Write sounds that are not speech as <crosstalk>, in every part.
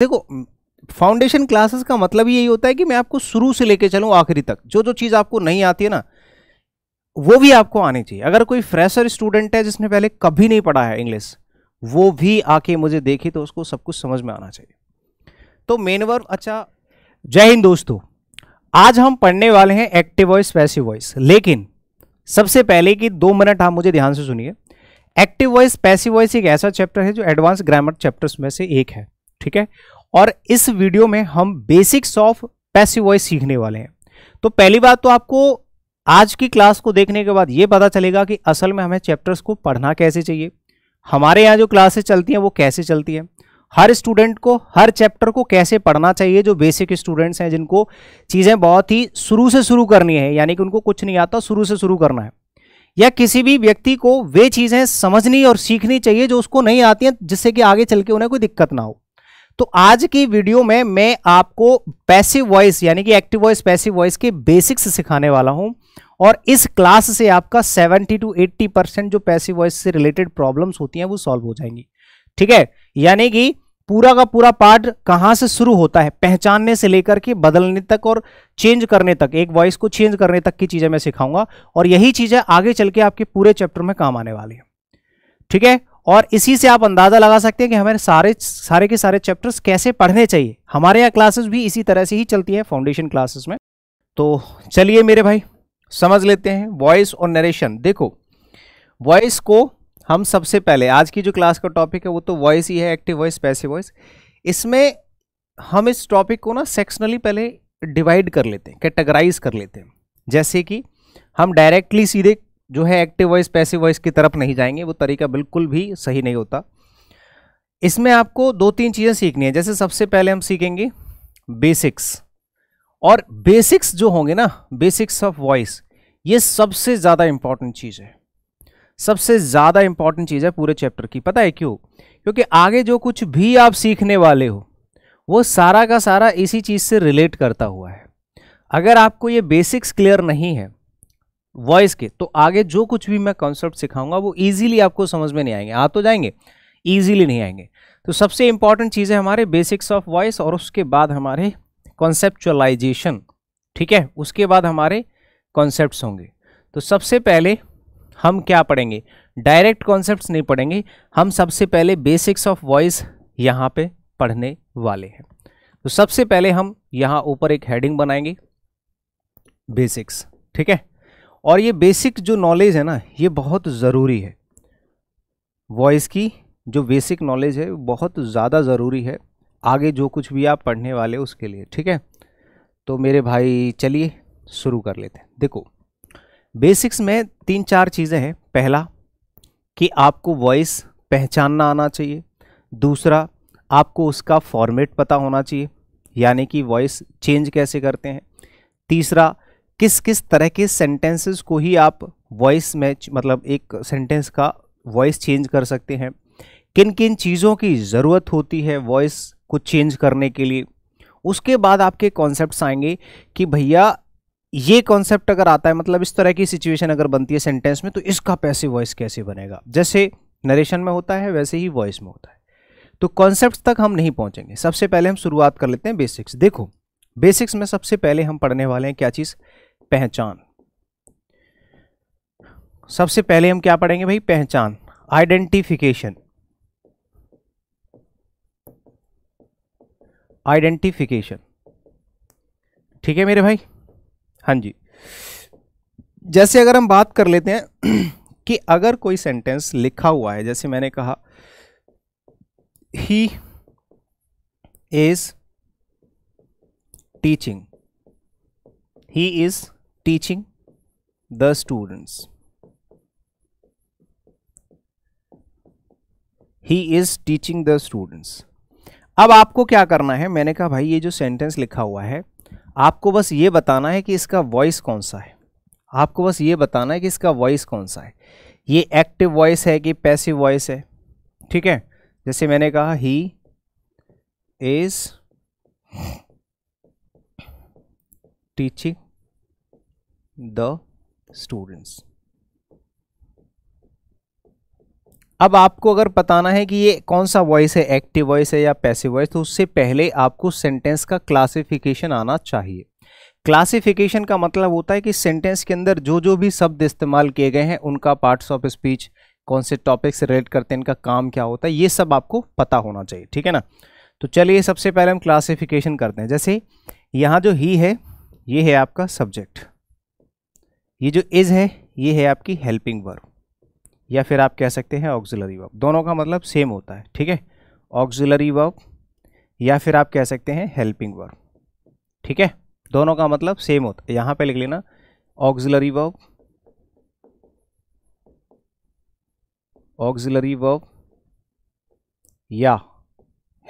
देखो foundation classes का मतलब यही होता है कि मैं आपको शुरू से लेके चलूँ आखिरी तक जो जो चीज़ आपको नहीं आती है ना वो भी आपको आनी चाहिए अगर कोई फ्रेशर स्टूडेंट है जिसने पहले कभी नहीं पढ़ा है इंग्लिश वो भी आके मुझे देखे तो उसको सब कुछ समझ में आना चाहिए तो मेन वर्ब अच्छा जय हिंद दोस्तों आज हम पढ़ने वाले हैं एक्टिव वॉइस पैसिव वॉइस लेकिन सबसे पहले कि दो मिनट आप मुझे ध्यान से सुनिए एक्टिव वॉइस पैसिव वॉइस एक ऐसा चैप्टर है जो एडवांस ग्रामर चैप्टर्स में से एक है ठीक है और इस वीडियो में हम बेसिक्स ऑफ पैसिव वॉइस सीखने वाले हैं तो पहली बात तो आपको आज की क्लास को देखने के बाद ये पता चलेगा कि असल में हमें चैप्टर्स को पढ़ना कैसे चाहिए हमारे यहाँ जो क्लासेस चलती हैं वो कैसे चलती हैं हर स्टूडेंट को हर चैप्टर को कैसे पढ़ना चाहिए जो बेसिक स्टूडेंट्स हैं जिनको चीज़ें बहुत ही शुरू से शुरू करनी है यानी कि उनको कुछ नहीं आता शुरू से शुरू करना है या किसी भी व्यक्ति को वे चीज़ें समझनी और सीखनी चाहिए जो उसको नहीं आती हैं जिससे कि आगे चल के उन्हें कोई दिक्कत ना हो तो आज की वीडियो में मैं आपको पैसिव वॉइस यानी कि एक्टिव वॉइस पैसिव वॉइस के बेसिक्स सिखाने वाला हूं और इस क्लास से आपका 70 टू 80 परसेंट जो पैसिव वॉइस से रिलेटेड प्रॉब्लम्स होती हैं वो सॉल्व हो जाएंगी ठीक है यानी कि पूरा का पूरा पार्ट कहाँ से शुरू होता है पहचानने से लेकर के बदलने तक और चेंज करने तक एक वॉइस को चेंज करने तक की चीज़ें मैं सिखाऊंगा और यही चीज़ें आगे चल के आपके पूरे चैप्टर में काम आने वाली है ठीक है और इसी से आप अंदाज़ा लगा सकते हैं कि हमारे सारे सारे के सारे चैप्टर्स कैसे पढ़ने चाहिए हमारे यहाँ क्लासेस भी इसी तरह से ही चलती है फाउंडेशन क्लासेस में तो चलिए मेरे भाई समझ लेते हैं वॉइस और नरेशन देखो वॉइस को हम सबसे पहले आज की जो क्लास का टॉपिक है वो तो वॉइस ही है एक्टिव वॉइस पैसिव वॉइस इसमें हम इस टॉपिक को ना सेक्शनली पहले डिवाइड कर लेते हैं कैटेगराइज कर लेते हैं जैसे कि हम डायरेक्टली सीधे जो है एक्टिव वॉइस पैसिव वॉइस की तरफ नहीं जाएंगे वो तरीका बिल्कुल भी सही नहीं होता इसमें आपको दो तीन चीज़ें सीखनी है जैसे सबसे पहले हम सीखेंगे बेसिक्स और बेसिक्स जो होंगे ना बेसिक्स ऑफ वॉइस ये सबसे ज़्यादा इम्पॉर्टेंट चीज़ है सबसे ज़्यादा इम्पॉर्टेंट चीज़ है पूरे चैप्टर की पता है क्यों क्योंकि आगे जो कुछ भी आप सीखने वाले हो वो सारा का सारा इसी चीज़ से रिलेट करता हुआ है अगर आपको ये बेसिक्स क्लियर नहीं है वॉइस के तो आगे जो कुछ भी मैं कॉन्सेप्ट सिखाऊंगा वो ईजिली आपको समझ में नहीं आएंगे आ तो जाएंगे ईजिली नहीं आएंगे तो सबसे इंपॉर्टेंट चीज़ है हमारे बेसिक्स ऑफ वॉइस और उसके बाद हमारे कॉन्सेप्चुअलाइजेशन ठीक है उसके बाद हमारे कॉन्सेप्ट होंगे तो सबसे पहले हम क्या पढ़ेंगे डायरेक्ट कॉन्सेप्ट नहीं पढ़ेंगे हम सबसे पहले बेसिक्स ऑफ वॉइस यहाँ पे पढ़ने वाले हैं तो सबसे पहले हम यहाँ ऊपर एक हेडिंग बनाएंगे बेसिक्स ठीक है और ये बेसिक जो नॉलेज है ना ये बहुत ज़रूरी है वॉइस की जो बेसिक नॉलेज है बहुत ज़्यादा ज़रूरी है आगे जो कुछ भी आप पढ़ने वाले उसके लिए ठीक है तो मेरे भाई चलिए शुरू कर लेते हैं देखो बेसिक्स में तीन चार चीज़ें हैं पहला कि आपको वॉइस पहचानना आना चाहिए दूसरा आपको उसका फॉर्मेट पता होना चाहिए यानी कि वॉइस चेंज कैसे करते हैं तीसरा किस किस तरह के सेंटेंसेस को ही आप वॉइस मैच मतलब एक सेंटेंस का वॉइस चेंज कर सकते हैं किन किन चीज़ों की ज़रूरत होती है वॉइस को चेंज करने के लिए उसके बाद आपके कॉन्सेप्ट आएंगे कि भैया ये कॉन्सेप्ट अगर आता है मतलब इस तरह की सिचुएशन अगर बनती है सेंटेंस में तो इसका पैसे वॉइस कैसे बनेगा जैसे नरेशन में होता है वैसे ही वॉइस में होता है तो कॉन्सेप्ट तक हम नहीं पहुँचेंगे सबसे पहले हम शुरुआत कर लेते हैं बेसिक्स देखो बेसिक्स में सबसे पहले हम पढ़ने वाले हैं क्या चीज़ पहचान सबसे पहले हम क्या पढ़ेंगे भाई पहचान आइडेंटिफिकेशन आइडेंटिफिकेशन ठीक है मेरे भाई हाँ जी जैसे अगर हम बात कर लेते हैं <clears throat> कि अगर कोई सेंटेंस लिखा हुआ है जैसे मैंने कहा he is teaching he is teaching the students he is teaching the students अब आपको क्या करना है मैंने कहा भाई ये जो सेंटेंस लिखा हुआ है आपको बस ये बताना है कि इसका वॉइस कौन सा है आपको बस ये बताना है कि इसका वॉइस कौन सा है ये एक्टिव वॉइस है कि पैसिव वॉइस है ठीक है जैसे मैंने कहा he is teaching the students अब आपको अगर बताना है कि ये कौन सा वॉइस है एक्टिव वॉइस है या पैसिव वॉइस तो उससे पहले आपको सेंटेंस का क्लासिफिकेशन आना चाहिए क्लासिफिकेशन का मतलब होता है कि सेंटेंस के अंदर जो जो भी शब्द इस्तेमाल किए गए हैं उनका पार्ट्स ऑफ स्पीच कौन से टॉपिक से रिलेट करते हैं इनका काम क्या होता है ये सब आपको पता होना चाहिए ठीक है ना तो चलिए सबसे पहले हम क्लासिफिकेशन करते हैं जैसे यहाँ जो ही है ये है आपका सब्जेक्ट ये जो इज़ है ये है आपकी हेल्पिंग वर्ब या फिर आप कह सकते हैं ऑक्सिलरी वर्ब दोनों का मतलब सेम होता है ठीक है ऑक्सिलरी वर्ब या फिर आप कह सकते हैं हेल्पिंग वर्ब ठीक है दोनों का मतलब सेम होता है यहाँ पे लिख लेना ऑक्सिलरी वर्ब ऑक्सिलरी वर्ब या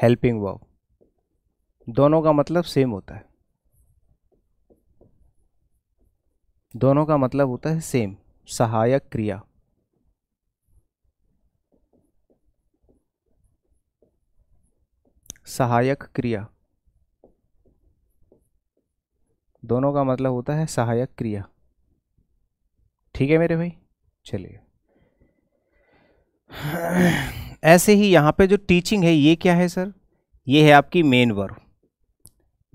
हेल्पिंग वर्ब दोनों का मतलब सेम होता है दोनों का मतलब होता है सेम सहायक क्रिया सहायक क्रिया दोनों का मतलब होता है सहायक क्रिया ठीक है मेरे भाई चलिए ऐसे ही यहां पे जो टीचिंग है ये क्या है सर ये है आपकी मेन वर्ब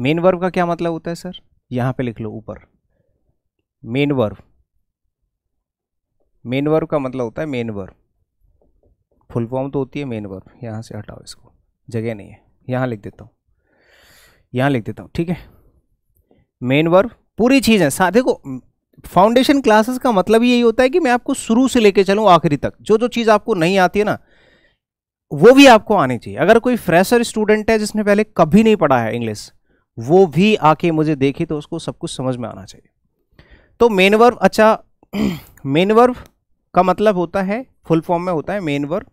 मेन वर्ब का क्या मतलब होता है सर यहां पे लिख लो ऊपर मेन वर्व मेन वर्व का मतलब होता है मेन वर्व फुल फॉर्म तो होती है मेन वर्व यहाँ से हटाओ इसको जगह नहीं है यहाँ लिख देता हूँ यहाँ लिख देता हूँ ठीक है मेन वर्व पूरी चीज़ है साथ देखो फाउंडेशन क्लासेस का मतलब यही होता है कि मैं आपको शुरू से लेके चलूँ आखिरी तक जो जो चीज़ आपको नहीं आती है ना वो भी आपको आनी चाहिए अगर कोई फ्रेशर स्टूडेंट है जिसने पहले कभी नहीं पढ़ा है इंग्लिश वो भी आके मुझे देखे तो उसको सब कुछ समझ में आना चाहिए तो मेन वर्ब अच्छा मेन <clears throat> वर्ब का मतलब होता है फुल फॉर्म में होता है मेन वर्ब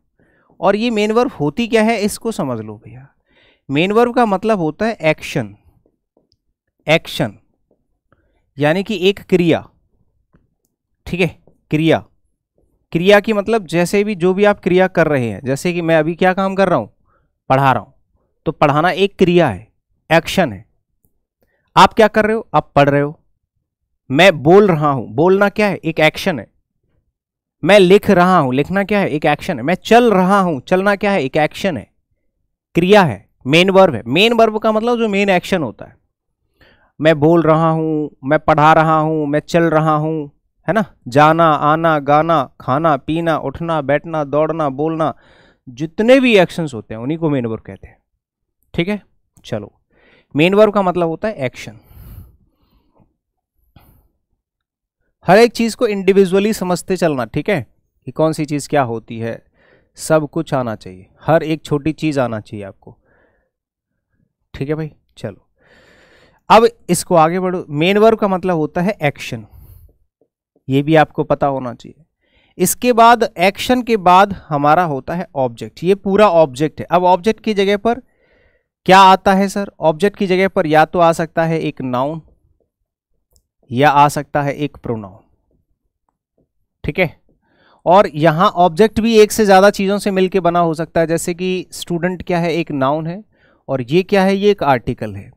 और ये मेन वर्ब होती क्या है इसको समझ लो भैया मेन वर्ब का मतलब होता है एक्शन एक्शन यानी कि एक क्रिया ठीक है क्रिया क्रिया की मतलब जैसे भी जो भी आप क्रिया कर रहे हैं जैसे कि मैं अभी क्या काम कर रहा हूं पढ़ा रहा हूं तो पढ़ाना एक क्रिया है एक्शन है आप क्या कर रहे हो आप पढ़ रहे हो मैं बोल रहा हूं बोलना क्या है एक एक्शन है मैं लिख रहा हूं लिखना क्या है एक एक्शन है मैं चल रहा हूं चलना क्या है एक एक्शन है क्रिया है मेन वर्ब है मेन वर्ब का मतलब जो मेन एक्शन होता है मैं बोल रहा हूं मैं पढ़ा रहा हूं मैं चल रहा हूं है ना जाना आना गाना खाना पीना उठना बैठना दौड़ना बोलना जितने भी एक्शंस होते हैं उन्हीं को मेन वर्ब कहते हैं ठीक है चलो मेन वर्ब का मतलब होता है एक्शन हर एक चीज़ को इंडिविजुअली समझते चलना ठीक है कि कौन सी चीज़ क्या होती है सब कुछ आना चाहिए हर एक छोटी चीज़ आना चाहिए आपको ठीक है भाई चलो अब इसको आगे बढ़ो मेन वर्ब का मतलब होता है एक्शन ये भी आपको पता होना चाहिए इसके बाद एक्शन के बाद हमारा होता है ऑब्जेक्ट ये पूरा ऑब्जेक्ट है अब ऑब्जेक्ट की जगह पर क्या आता है सर ऑब्जेक्ट की जगह पर या तो आ सकता है एक नाउन या आ सकता है एक प्रोनाउन ठीक है और यहां ऑब्जेक्ट भी एक से ज़्यादा चीज़ों से मिलकर बना हो सकता है जैसे कि स्टूडेंट क्या है एक नाउन है और ये क्या है ये एक आर्टिकल है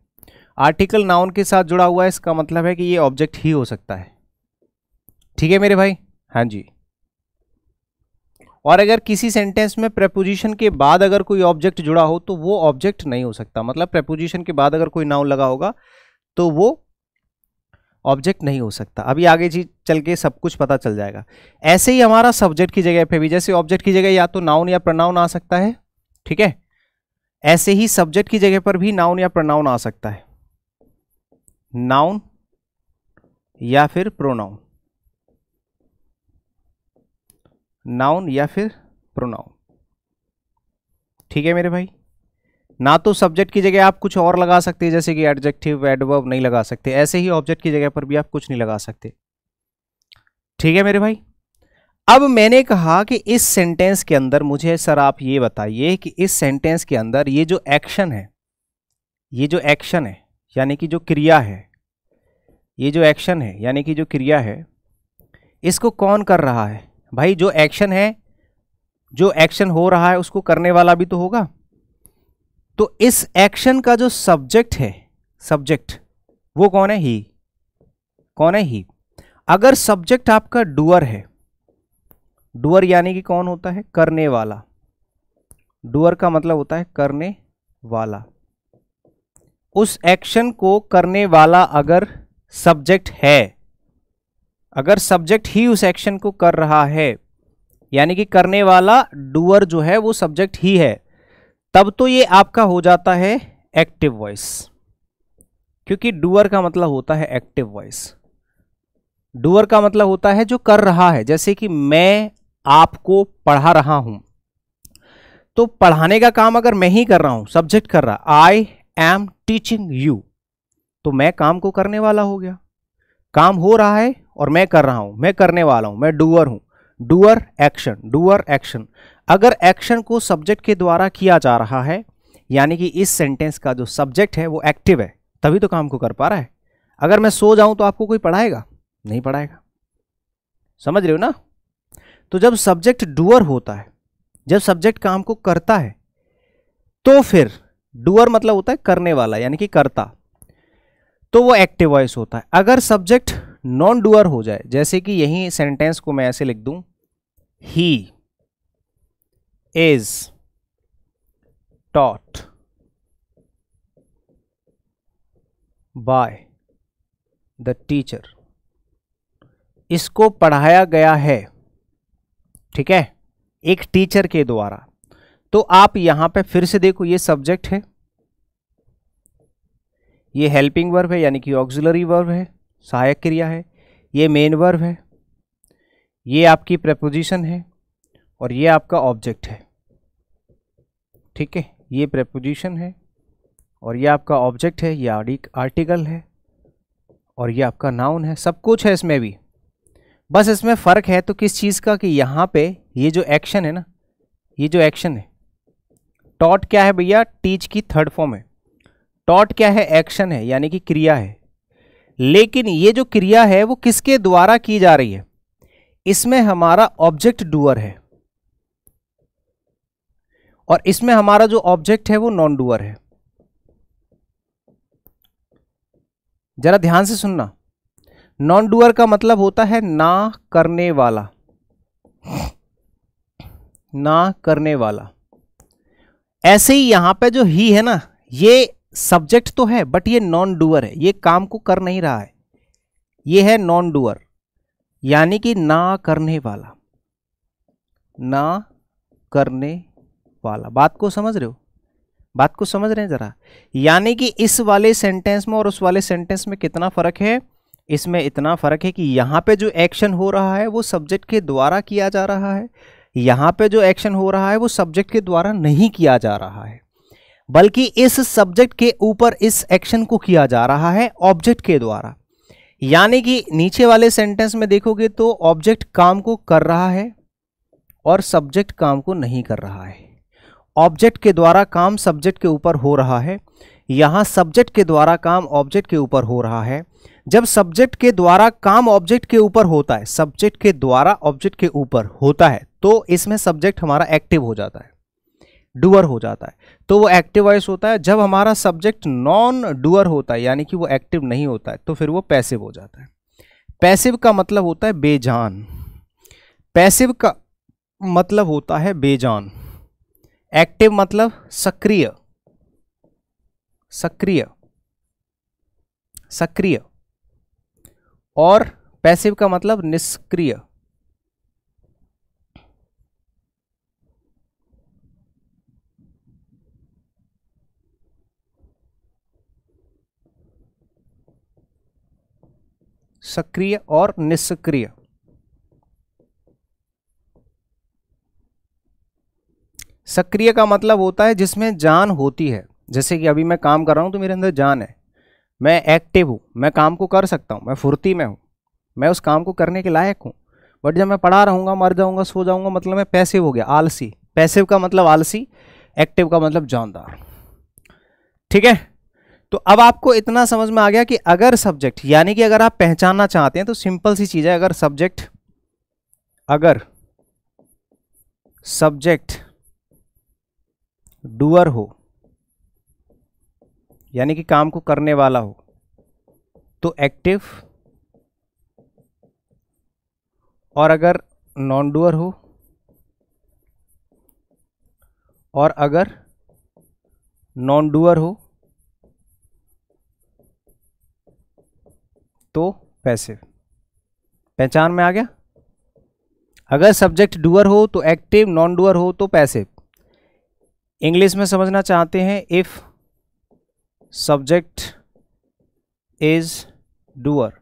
आर्टिकल नाउन के साथ जुड़ा हुआ है इसका मतलब है कि ये ऑब्जेक्ट ही हो सकता है ठीक है मेरे भाई हाँ जी और अगर किसी सेंटेंस में प्रेपोजिशन के बाद अगर कोई ऑब्जेक्ट जुड़ा हो तो वो ऑब्जेक्ट नहीं हो सकता मतलब प्रेपोजिशन के बाद अगर कोई नाउन लगा होगा तो वो ऑब्जेक्ट नहीं हो सकता अभी आगे जी चल के सब कुछ पता चल जाएगा ऐसे ही हमारा सब्जेक्ट की जगह पे भी जैसे ऑब्जेक्ट की जगह या तो नाउन या प्रनाउन आ सकता है ठीक है ऐसे ही सब्जेक्ट की जगह पर भी नाउन या प्रनाउन आ सकता है नाउन या फिर प्रोनाउन नाउन या फिर प्रोनाउन ठीक है मेरे भाई ना तो सब्जेक्ट की जगह आप कुछ और लगा सकते हैं जैसे कि एडजेक्टिव एडवर्ब नहीं लगा सकते ऐसे ही ऑब्जेक्ट की जगह पर भी आप कुछ नहीं लगा सकते ठीक है मेरे भाई अब मैंने कहा कि इस सेंटेंस के अंदर मुझे सर आप ये बताइए कि इस सेंटेंस के अंदर ये जो एक्शन है ये जो एक्शन है यानी कि जो क्रिया है ये जो एक्शन है यानी कि जो क्रिया है इसको कौन कर रहा है भाई जो एक्शन है जो एक्शन हो रहा है उसको करने वाला भी तो होगा तो इस एक्शन का जो सब्जेक्ट है सब्जेक्ट वो कौन है ही कौन है ही अगर सब्जेक्ट आपका डुअर है डुअर यानी कि कौन होता है करने वाला डुअर का मतलब होता है करने वाला उस एक्शन को करने वाला अगर सब्जेक्ट है अगर सब्जेक्ट ही उस एक्शन को कर रहा है यानी कि करने वाला डुअर जो है वो सब्जेक्ट ही है तब तो ये आपका हो जाता है एक्टिव वॉइस क्योंकि डूअर का मतलब होता है एक्टिव वॉइस डूअर का मतलब होता है जो कर रहा है जैसे कि मैं आपको पढ़ा रहा हूं तो पढ़ाने का काम अगर मैं ही कर रहा हूं सब्जेक्ट कर रहा आई एम टीचिंग यू तो मैं काम को करने वाला हो गया काम हो रहा है और मैं कर रहा हूं मैं करने वाला हूं मैं डूअर हूं डूअर एक्शन डूअर एक्शन अगर एक्शन को सब्जेक्ट के द्वारा किया जा रहा है यानी कि इस सेंटेंस का जो सब्जेक्ट है वो एक्टिव है तभी तो काम को कर पा रहा है अगर मैं सो जाऊं तो आपको कोई पढ़ाएगा नहीं पढ़ाएगा समझ रहे हो ना तो जब सब्जेक्ट डूअर होता है जब सब्जेक्ट काम को करता है तो फिर डूअर मतलब होता है करने वाला यानी कि करता तो वो एक्टिव वॉइस होता है अगर सब्जेक्ट नॉन डूअर हो जाए जैसे कि यही सेंटेंस को मैं ऐसे लिख दूं ही is taught by the teacher इसको पढ़ाया गया है ठीक है एक टीचर के द्वारा तो आप यहां पे फिर से देखो ये सब्जेक्ट है ये हेल्पिंग वर्ब है यानी कि ऑक्सिलरी वर्ब है सहायक क्रिया है ये मेन वर्ब है ये आपकी प्रपोजिशन है और ये आपका ऑब्जेक्ट है ठीक है ये प्रपोजिशन है और ये आपका ऑब्जेक्ट है ये आर्टिकल है और ये आपका नाउन है सब कुछ है इसमें भी बस इसमें फ़र्क है तो किस चीज़ का कि यहाँ पे ये जो एक्शन है ना ये जो एक्शन है टॉट क्या है भैया टीच की थर्ड फॉर्म है टॉट क्या है एक्शन है यानी कि क्रिया है लेकिन ये जो क्रिया है वो किसके द्वारा की जा रही है इसमें हमारा ऑब्जेक्ट डूअर है और इसमें हमारा जो ऑब्जेक्ट है वो नॉन डूअर है जरा ध्यान से सुनना नॉन डूअर का मतलब होता है ना करने वाला ना करने वाला ऐसे ही यहां पे जो ही है ना ये सब्जेक्ट तो है बट ये नॉन डूअर है ये काम को कर नहीं रहा है ये है नॉन डूअर यानी कि ना करने वाला ना करने वाला बात को समझ रहे हो बात को समझ रहे हैं ज़रा यानी कि इस वाले सेंटेंस में और उस वाले सेंटेंस में कितना फ़र्क है इसमें इतना फ़र्क है कि यहाँ पे जो एक्शन हो रहा है वो सब्जेक्ट के द्वारा किया जा रहा है यहाँ पे जो एक्शन हो रहा है वो सब्जेक्ट के द्वारा नहीं किया जा रहा है बल्कि इस सब्जेक्ट के ऊपर इस एक्शन को किया जा रहा है ऑब्जेक्ट के द्वारा यानी कि नीचे वाले सेंटेंस में देखोगे तो ऑब्जेक्ट काम को कर रहा है और सब्जेक्ट काम को नहीं कर रहा है ऑब्जेक्ट के द्वारा काम सब्जेक्ट के ऊपर हो रहा है यहाँ सब्जेक्ट के द्वारा काम ऑब्जेक्ट के ऊपर हो रहा है जब सब्जेक्ट के द्वारा काम ऑब्जेक्ट के ऊपर होता है सब्जेक्ट के द्वारा ऑब्जेक्ट के ऊपर होता है तो इसमें सब्जेक्ट हमारा एक्टिव हो जाता है डुअर हो जाता है तो वो एक्टिव वॉइस होता है जब हमारा सब्जेक्ट नॉन डुअर होता है यानी कि वो एक्टिव नहीं होता है तो फिर वो पैसिव हो जाता है पैसिव का मतलब होता है बेजान पैसिव का मतलब होता है बेजान एक्टिव मतलब सक्रिय सक्रिय सक्रिय और पैसिव का मतलब निष्क्रिय सक्रिय और निष्क्रिय सक्रिय का मतलब होता है जिसमें जान होती है जैसे कि अभी मैं काम कर रहा हूँ तो मेरे अंदर जान है मैं एक्टिव हूँ मैं काम को कर सकता हूँ मैं फुर्ती में हूँ मैं उस काम को करने के लायक हूँ बट जब मैं पढ़ा रहूँगा मर जाऊँगा सो जाऊँगा मतलब मैं पैसिव हो गया आलसी पैसिव का मतलब आलसी एक्टिव का मतलब जानदार ठीक है तो अब आपको इतना समझ में आ गया कि अगर सब्जेक्ट यानी कि अगर आप पहचानना चाहते हैं तो सिंपल सी चीज़ है अगर सब्जेक्ट अगर सब्जेक्ट डूअर हो यानी कि काम को करने वाला हो तो एक्टिव और अगर नॉन डूअर हो और अगर नॉन डूअर हो तो पैसिव पहचान में आ गया अगर सब्जेक्ट डूअर हो तो एक्टिव नॉन डूअर हो तो पैसिव इंग्लिश में समझना चाहते हैं if subject is doer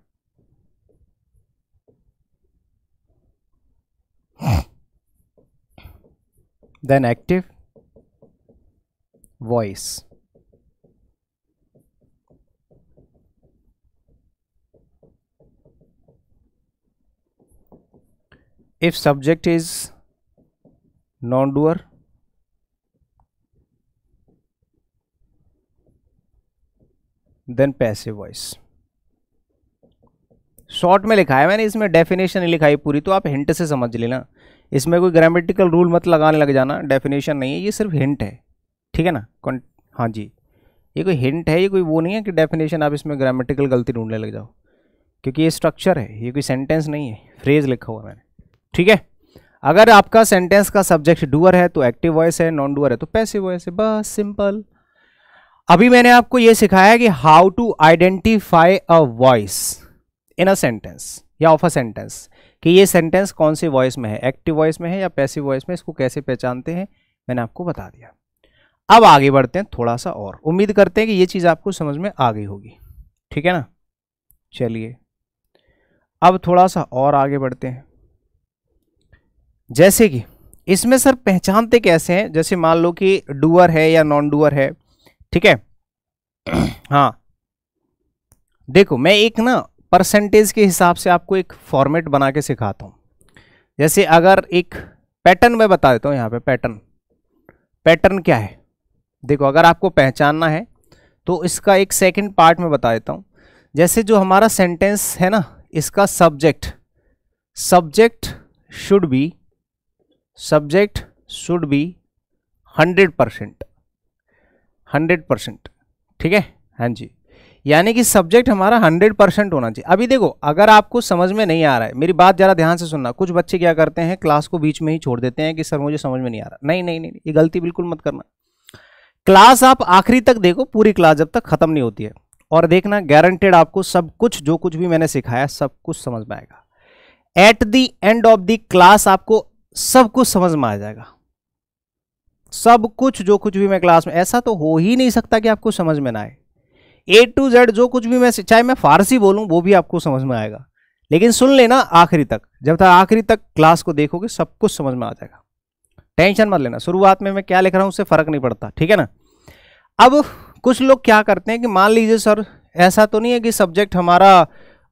then active voice if subject is non doer then passive voice short में लिखा है मैंने इसमें डेफिनेशन नहीं लिखाई पूरी तो आप हिंट से समझ लेना इसमें कोई ग्रामेटिकल रूल मत लगाने लग जाना डेफिनेशन नहीं है ये सिर्फ हिंट है ठीक है ना हाँ जी ये कोई हिंट है ये कोई वो नहीं है कि डेफिनेशन आप इसमें ग्रामेटिकल गलती ढूंढने लग जाओ क्योंकि ये स्ट्रक्चर है ये कोई सेंटेंस नहीं है फ्रेज लिखा हुआ मैंने ठीक है अगर आपका सेंटेंस का सब्जेक्ट डूअर है तो एक्टिव वॉइस है नॉन डूअर है तो पैसिव वॉइस है बस सिंपल अभी मैंने आपको यह सिखाया कि how to identify a voice in a sentence या ऑफ अ सेंटेंस कि ये सेंटेंस कौन से वॉइस में है एक्टिव वॉइस में है या पैसिव वॉइस में इसको कैसे पहचानते हैं मैंने आपको बता दिया अब आगे बढ़ते हैं थोड़ा सा और उम्मीद करते हैं कि ये चीज़ आपको समझ में आ गई होगी ठीक है ना चलिए अब थोड़ा सा और आगे बढ़ते हैं जैसे कि इसमें सर पहचानते कैसे हैं जैसे मान लो कि डूअर है या नॉन डूअर है ठीक है हाँ देखो मैं एक ना परसेंटेज के हिसाब से आपको एक फॉर्मेट बना के सिखाता हूँ जैसे अगर एक पैटर्न मैं बता देता हूँ यहाँ पे पैटर्न पैटर्न क्या है देखो अगर आपको पहचानना है तो इसका एक सेकंड पार्ट में बता देता हूँ जैसे जो हमारा सेंटेंस है ना इसका subject subject should be subject should be hundred percent hundred percent ठीक है हाँ जी यानी कि सब्जेक्ट हमारा हंड्रेड परसेंट होना चाहिए अभी देखो अगर आपको समझ में नहीं आ रहा है मेरी बात ज़रा ध्यान से सुनना कुछ बच्चे क्या करते हैं क्लास को बीच में ही छोड़ देते हैं कि सर मुझे समझ में नहीं आ रहा नहीं नहीं नहीं ये गलती बिल्कुल मत करना क्लास आप आखिरी तक देखो पूरी क्लास जब तक ख़त्म नहीं होती है और देखना गारंटेड आपको सब कुछ जो कुछ भी मैंने सिखाया सब कुछ समझ में आएगा at the end of the class आपको सब कुछ समझ में आ जाएगा सब कुछ जो कुछ भी मैं क्लास में ऐसा तो हो ही नहीं सकता कि आपको समझ में ना आए ए टू जेड जो कुछ भी मैं चाहे मैं फारसी बोलूं वो भी आपको समझ में आएगा लेकिन सुन लेना आखिरी तक जब तक आखिरी तक क्लास को देखोगे सब कुछ समझ में आ जाएगा टेंशन मत लेना शुरुआत में मैं क्या लिख रहा हूं उससे फ़र्क नहीं पड़ता ठीक है ना अब कुछ लोग क्या करते हैं कि मान लीजिए सर ऐसा तो नहीं है कि सब्जेक्ट हमारा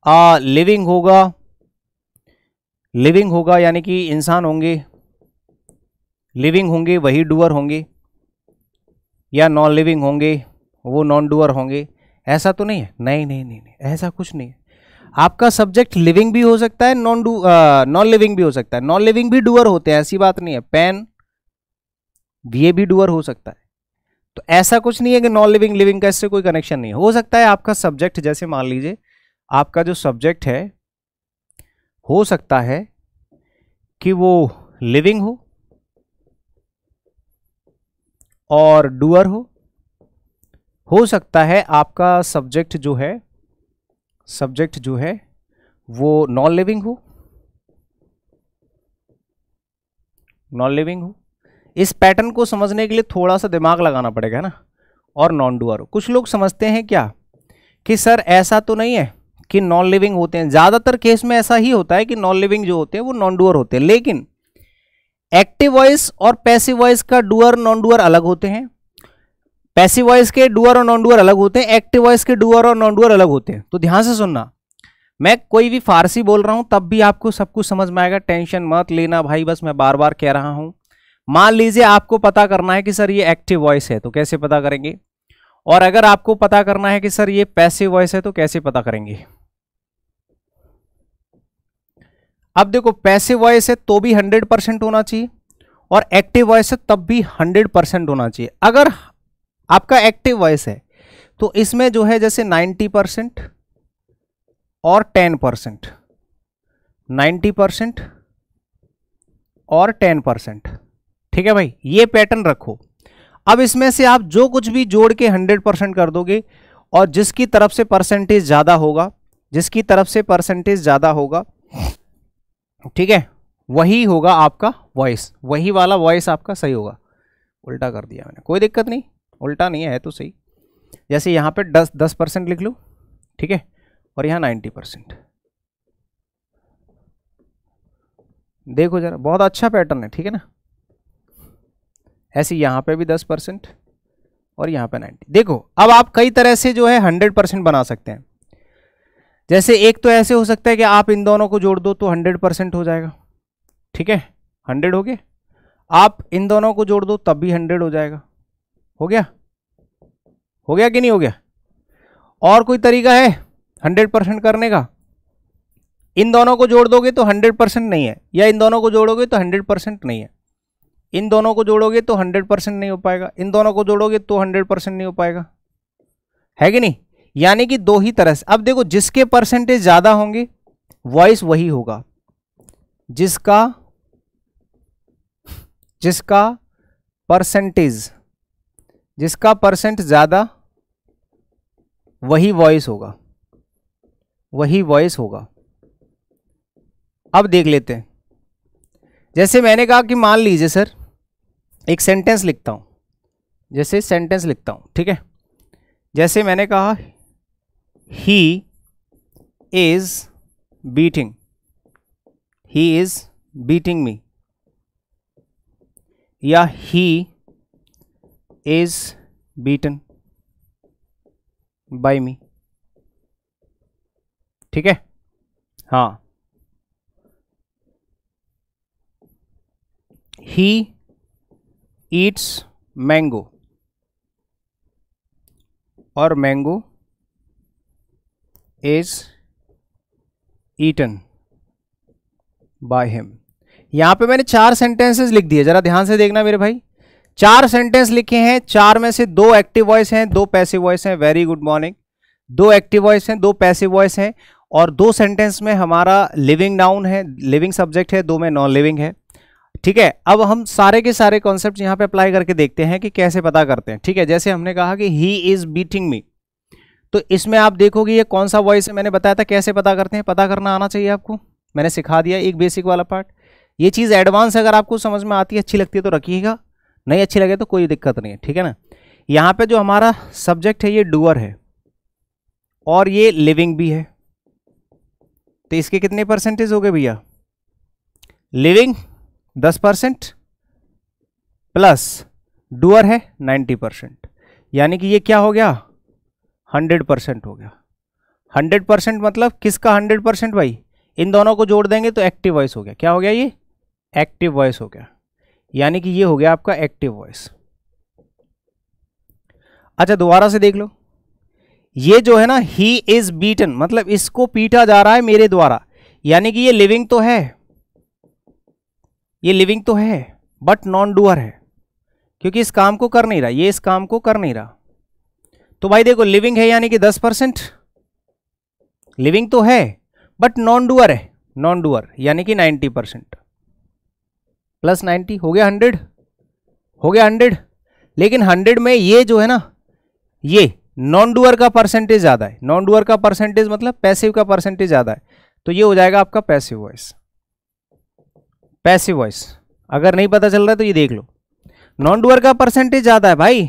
आ, लिविंग होगा लिविंग होगा यानी कि इंसान होंगे लिविंग होंगे वही डूअर होंगे या नॉन लिविंग होंगे वो नॉन डूअर होंगे ऐसा तो नहीं है नहीं नहीं नहीं नहीं ऐसा कुछ नहीं है आपका सब्जेक्ट लिविंग भी हो सकता है नॉन डू नॉन लिविंग भी हो सकता है नॉन लिविंग भी डूअर होते हैं ऐसी बात नहीं है पेन ये भी डूअर हो सकता है तो ऐसा कुछ नहीं है कि नॉन लिविंग लिविंग का इससे कोई कनेक्शन नहीं हो सकता है आपका सब्जेक्ट जैसे मान लीजिए आपका जो सब्जेक्ट है हो सकता है कि वो लिविंग हो और डूअर हो हो सकता है आपका सब्जेक्ट जो है सब्जेक्ट जो है वो नॉन लिविंग हो नॉन लिविंग हो इस पैटर्न को समझने के लिए थोड़ा सा दिमाग लगाना पड़ेगा ना और नॉन डूअर कुछ लोग समझते हैं क्या कि सर ऐसा तो नहीं है कि नॉन लिविंग होते हैं ज़्यादातर केस में ऐसा ही होता है कि नॉन लिविंग जो होते हैं वो नॉन डूअर होते हैं लेकिन एक्टिव वॉइस और पैसिव वॉइस का डुअर नॉन डुअर अलग होते हैं पैसिव वॉइस के डुअर और नॉन डुअर अलग होते हैं एक्टिव वॉइस के डुअर और नॉन डुअर अलग होते हैं तो ध्यान से सुनना मैं कोई भी फारसी बोल रहा हूं तब भी आपको सब कुछ समझ में आएगा टेंशन मत लेना भाई बस मैं बार बार कह रहा हूं मान लीजिए आपको पता करना है कि सर ये एक्टिव वॉइस है तो कैसे पता करेंगे और अगर आपको पता करना है कि सर ये पैसिव वॉइस है तो कैसे पता करेंगे अब देखो पैसे वॉइस है तो भी हंड्रेड परसेंट होना चाहिए और एक्टिव वॉइस है तब भी हंड्रेड परसेंट होना चाहिए अगर आपका एक्टिव वॉइस है तो इसमें जो है जैसे नाइन्टी परसेंट और टेन परसेंट नाइन्टी परसेंट और टेन परसेंट ठीक है भाई ये पैटर्न रखो अब इसमें से आप जो कुछ भी जोड़ के हंड्रेड परसेंट कर दोगे और जिसकी तरफ से परसेंटेज ज़्यादा होगा जिसकी तरफ से परसेंटेज ज़्यादा होगा ठीक है वही होगा आपका वॉइस वही वाला वॉइस आपका सही होगा उल्टा कर दिया मैंने कोई दिक्कत नहीं उल्टा नहीं है तो सही जैसे यहाँ पे दस दस परसेंट लिख लूँ ठीक है और यहाँ नाइन्टी परसेंट देखो जरा बहुत अच्छा पैटर्न है ठीक है ना ऐसे यहाँ पे भी दस परसेंट और यहाँ पे नाइन्टी देखो अब आप कई तरह से जो है हंड्रेड परसेंट बना सकते हैं जैसे एक तो ऐसे हो सकता है कि आप इन दोनों को जोड़ दो तो हंड्रेड परसेंट हो जाएगा ठीक है हंड्रेड हो गया आप इन दोनों को जोड़ दो तब भी हंड्रेड हो जाएगा हो गया हो गया कि नहीं हो गया और कोई तरीका है हंड्रेड परसेंट करने का इन दोनों को जोड़ दोगे तो हंड्रेड परसेंट नहीं है या इन दोनों को जोड़ोगे तो हंड्रेड परसेंट नहीं है इन दोनों को जोड़ोगे तो हंड्रेड परसेंट नहीं हो पाएगा इन दोनों को जोड़ोगे तो हंड्रेड परसेंट नहीं हो पाएगा है कि नहीं यानी कि दो ही तरह से अब देखो जिसके परसेंटेज ज़्यादा होंगे वॉइस वही होगा जिसका जिसका परसेंटेज जिसका परसेंट ज़्यादा वही वॉइस होगा वही वॉइस होगा अब देख लेते हैं जैसे मैंने कहा कि मान लीजिए सर एक सेंटेंस लिखता हूं जैसे सेंटेंस लिखता हूं ठीक है जैसे मैंने कहा he is beating he is beating me या he is beaten by me ठीक है हाँ ही ईट्स मैंगो और mango is eaten by him यहां पे मैंने चार सेंटेंसेस लिख दिए जरा ध्यान से देखना मेरे भाई चार सेंटेंस लिखे हैं चार में से दो एक्टिव वॉइस हैं दो पैसिव वॉइस हैं वेरी गुड मॉर्निंग दो एक्टिव वॉइस हैं दो पैसिव वॉइस हैं और दो सेंटेंस में हमारा लिविंग नाउन है लिविंग सब्जेक्ट है दो में नॉन लिविंग है ठीक है अब हम सारे के सारे कॉन्सेप्ट यहाँ पे अप्लाई करके देखते हैं कि कैसे पता करते हैं ठीक है जैसे हमने कहा कि ही इज बीटिंग मी तो इसमें आप देखोगे ये कौन सा वॉइस है मैंने बताया था कैसे पता करते हैं पता करना आना चाहिए आपको मैंने सिखा दिया एक बेसिक वाला पार्ट ये चीज़ एडवांस अगर आपको समझ में आती है अच्छी लगती है तो रखिएगा नहीं अच्छी लगे तो कोई दिक्कत नहीं है ठीक है ना यहाँ पर जो हमारा सब्जेक्ट है ये डूअर है और ये लिविंग भी है तो इसके कितने परसेंटेज हो गए भैया लिविंग दस परसेंट प्लस डुअर है नाइन्टी परसेंट यानी कि ये क्या हो गया हंड्रेड परसेंट हो गया हंड्रेड परसेंट मतलब किसका हंड्रेड परसेंट भाई इन दोनों को जोड़ देंगे तो एक्टिव वॉइस हो गया क्या हो गया ये एक्टिव वॉइस हो गया यानी कि ये हो गया आपका एक्टिव वॉइस अच्छा दोबारा से देख लो ये जो है ना ही इज बीटन मतलब इसको पीटा जा रहा है मेरे द्वारा यानी कि ये लिविंग तो है ये लिविंग तो है बट नॉन डूअर है क्योंकि इस काम को कर नहीं रहा ये इस काम को कर नहीं रहा तो भाई देखो लिविंग है यानी कि दस परसेंट लिविंग तो है बट नॉन डूअर है नॉन डूअर यानी कि नाइन्टी परसेंट प्लस नाइन्टी हो गया हंड्रेड हो गया हंड्रेड लेकिन हंड्रेड में ये जो है ना ये नॉन डूअर का परसेंटेज ज़्यादा है नॉन डूअर का परसेंटेज मतलब पैसिव का परसेंटेज ज़्यादा है तो ये हो जाएगा आपका पैसिव वॉइस पैसिव वॉइस अगर नहीं पता चल रहा है तो ये देख लो नॉन डूअर का परसेंटेज ज़्यादा है भाई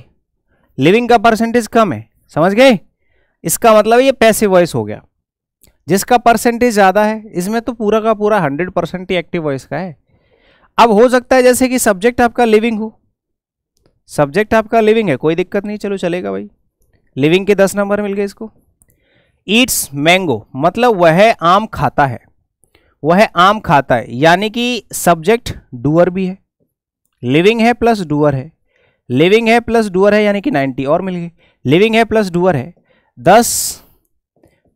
लिविंग का परसेंटेज कम है समझ गए इसका मतलब ये पैसिव वॉइस हो गया जिसका परसेंटेज ज़्यादा है इसमें तो पूरा का पूरा हंड्रेड परसेंट ही एक्टिव वॉइस का है अब हो सकता है जैसे कि सब्जेक्ट आपका लिविंग हो सब्जेक्ट आपका लिविंग है कोई दिक्कत नहीं चलो चलेगा भाई लिविंग के दस नंबर मिल गए इसको ईट्स मैंगो मतलब वह आम खाता है वह आम खाता है यानी कि सब्जेक्ट डूअर भी है लिविंग है प्लस डूअर है लिविंग है प्लस डुअर है यानी कि 90 और मिल गई लिविंग है प्लस डूअर है 10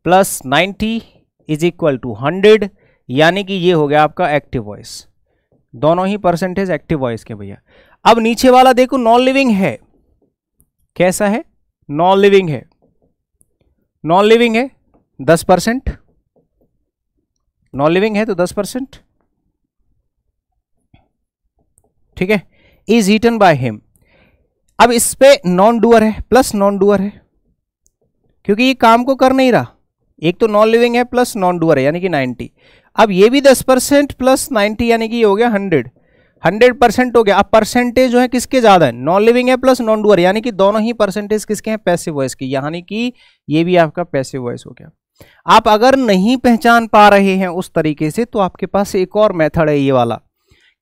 प्लस 90 इज इक्वल टू 100 यानी कि ये हो गया आपका एक्टिव वॉइस दोनों ही परसेंटेज एक्टिव वॉइस के भैया अब नीचे वाला देखो नॉन लिविंग है कैसा है नॉन लिविंग है नॉन लिविंग है दस परसेंट नॉन लिविंग है तो दस परसेंट ठीक है इज हिटन बाय हिम अब इस पर नॉन डूअर है प्लस नॉन डूअर है क्योंकि ये काम को कर नहीं रहा एक तो नॉन लिविंग है प्लस नॉन डूअर है यानी कि 90 अब ये भी 10 परसेंट प्लस 90 यानी कि ये हो गया 100 100 परसेंट हो गया अब परसेंटेज जो है किसके ज़्यादा है नॉन लिविंग है प्लस नॉन डूअर यानी कि दोनों ही परसेंटेज किसके हैं पैसे वॉइस की यानी कि ये भी आपका पैसे वॉइस हो गया आप अगर नहीं पहचान पा रहे हैं उस तरीके से तो आपके पास एक और मेथड है ये वाला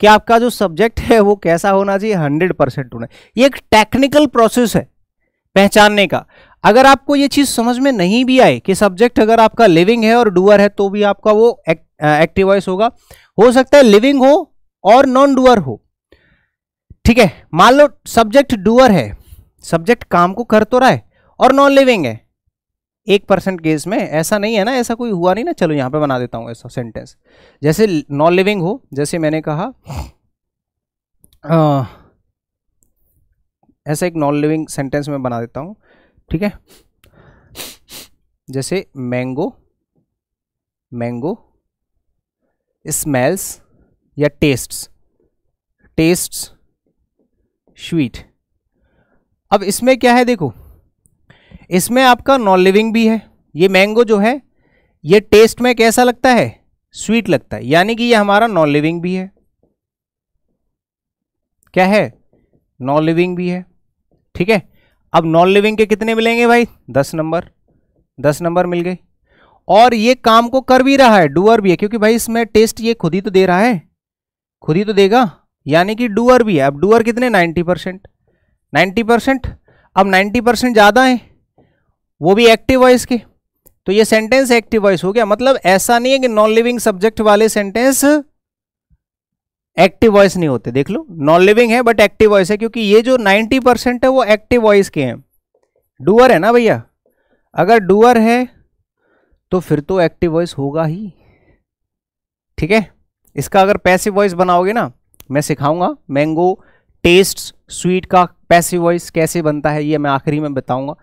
कि आपका जो सब्जेक्ट है वो कैसा होना चाहिए हंड्रेड परसेंट होना ये एक टेक्निकल प्रोसेस है पहचानने का अगर आपको ये चीज़ समझ में नहीं भी आए कि सब्जेक्ट अगर आपका लिविंग है और डुअर है तो भी आपका वो एक, एक्टिव वॉइस होगा हो सकता है लिविंग हो और नॉन डुअर हो ठीक है मान लो सब्जेक्ट डुअर है सब्जेक्ट काम को कर तो रहा है और नॉन लिविंग है एक परसेंट केस में ऐसा नहीं है ना ऐसा कोई हुआ नहीं ना चलो यहाँ पे बना देता हूँ ऐसा सेंटेंस जैसे नॉन लिविंग हो जैसे मैंने कहा आ, ऐसा एक नॉन लिविंग सेंटेंस में बना देता हूँ ठीक है जैसे मैंगो मैंगो स्मेल्स या टेस्ट्स टेस्ट्स स्वीट अब इसमें क्या है देखो इसमें आपका नॉन लिविंग भी है ये मैंगो जो है ये टेस्ट में कैसा लगता है स्वीट लगता है यानी कि ये हमारा नॉन लिविंग भी है क्या है नॉन लिविंग भी है ठीक है अब नॉन लिविंग के कितने मिलेंगे भाई दस नंबर दस नंबर मिल गए और ये काम को कर भी रहा है डूअर भी है क्योंकि भाई इसमें टेस्ट ये खुद ही तो दे रहा है खुद ही तो देगा यानी कि डूअर भी है अब डूअर कितने नाइन्टी परसेंट नाइन्टी परसेंट अब नाइन्टी परसेंट ज़्यादा है वो भी एक्टिव वॉइस के तो ये सेंटेंस एक्टिव वॉइस हो गया मतलब ऐसा नहीं है कि नॉन लिविंग सब्जेक्ट वाले सेंटेंस एक्टिव वॉइस नहीं होते देख लो नॉन लिविंग है बट एक्टिव वॉइस है क्योंकि ये जो 90 परसेंट है वो एक्टिव वॉइस के हैं डूअर है ना भैया अगर डूअर है तो फिर तो एक्टिव वॉइस होगा ही ठीक है इसका अगर पैसिव वॉइस बनाओगे ना मैं सिखाऊंगा मैंगो टेस्ट स्वीट का पैसिव वॉइस कैसे बनता है ये मैं आखिरी में बताऊंगा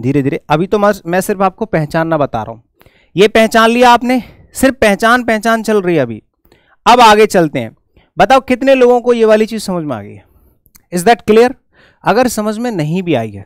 धीरे धीरे अभी तो मैं सिर्फ आपको पहचानना बता रहा हूँ ये पहचान लिया आपने सिर्फ पहचान पहचान चल रही है अभी अब आगे चलते हैं बताओ कितने लोगों को ये वाली चीज़ समझ में आ गई है इज़ दैट क्लियर अगर समझ में नहीं भी आई है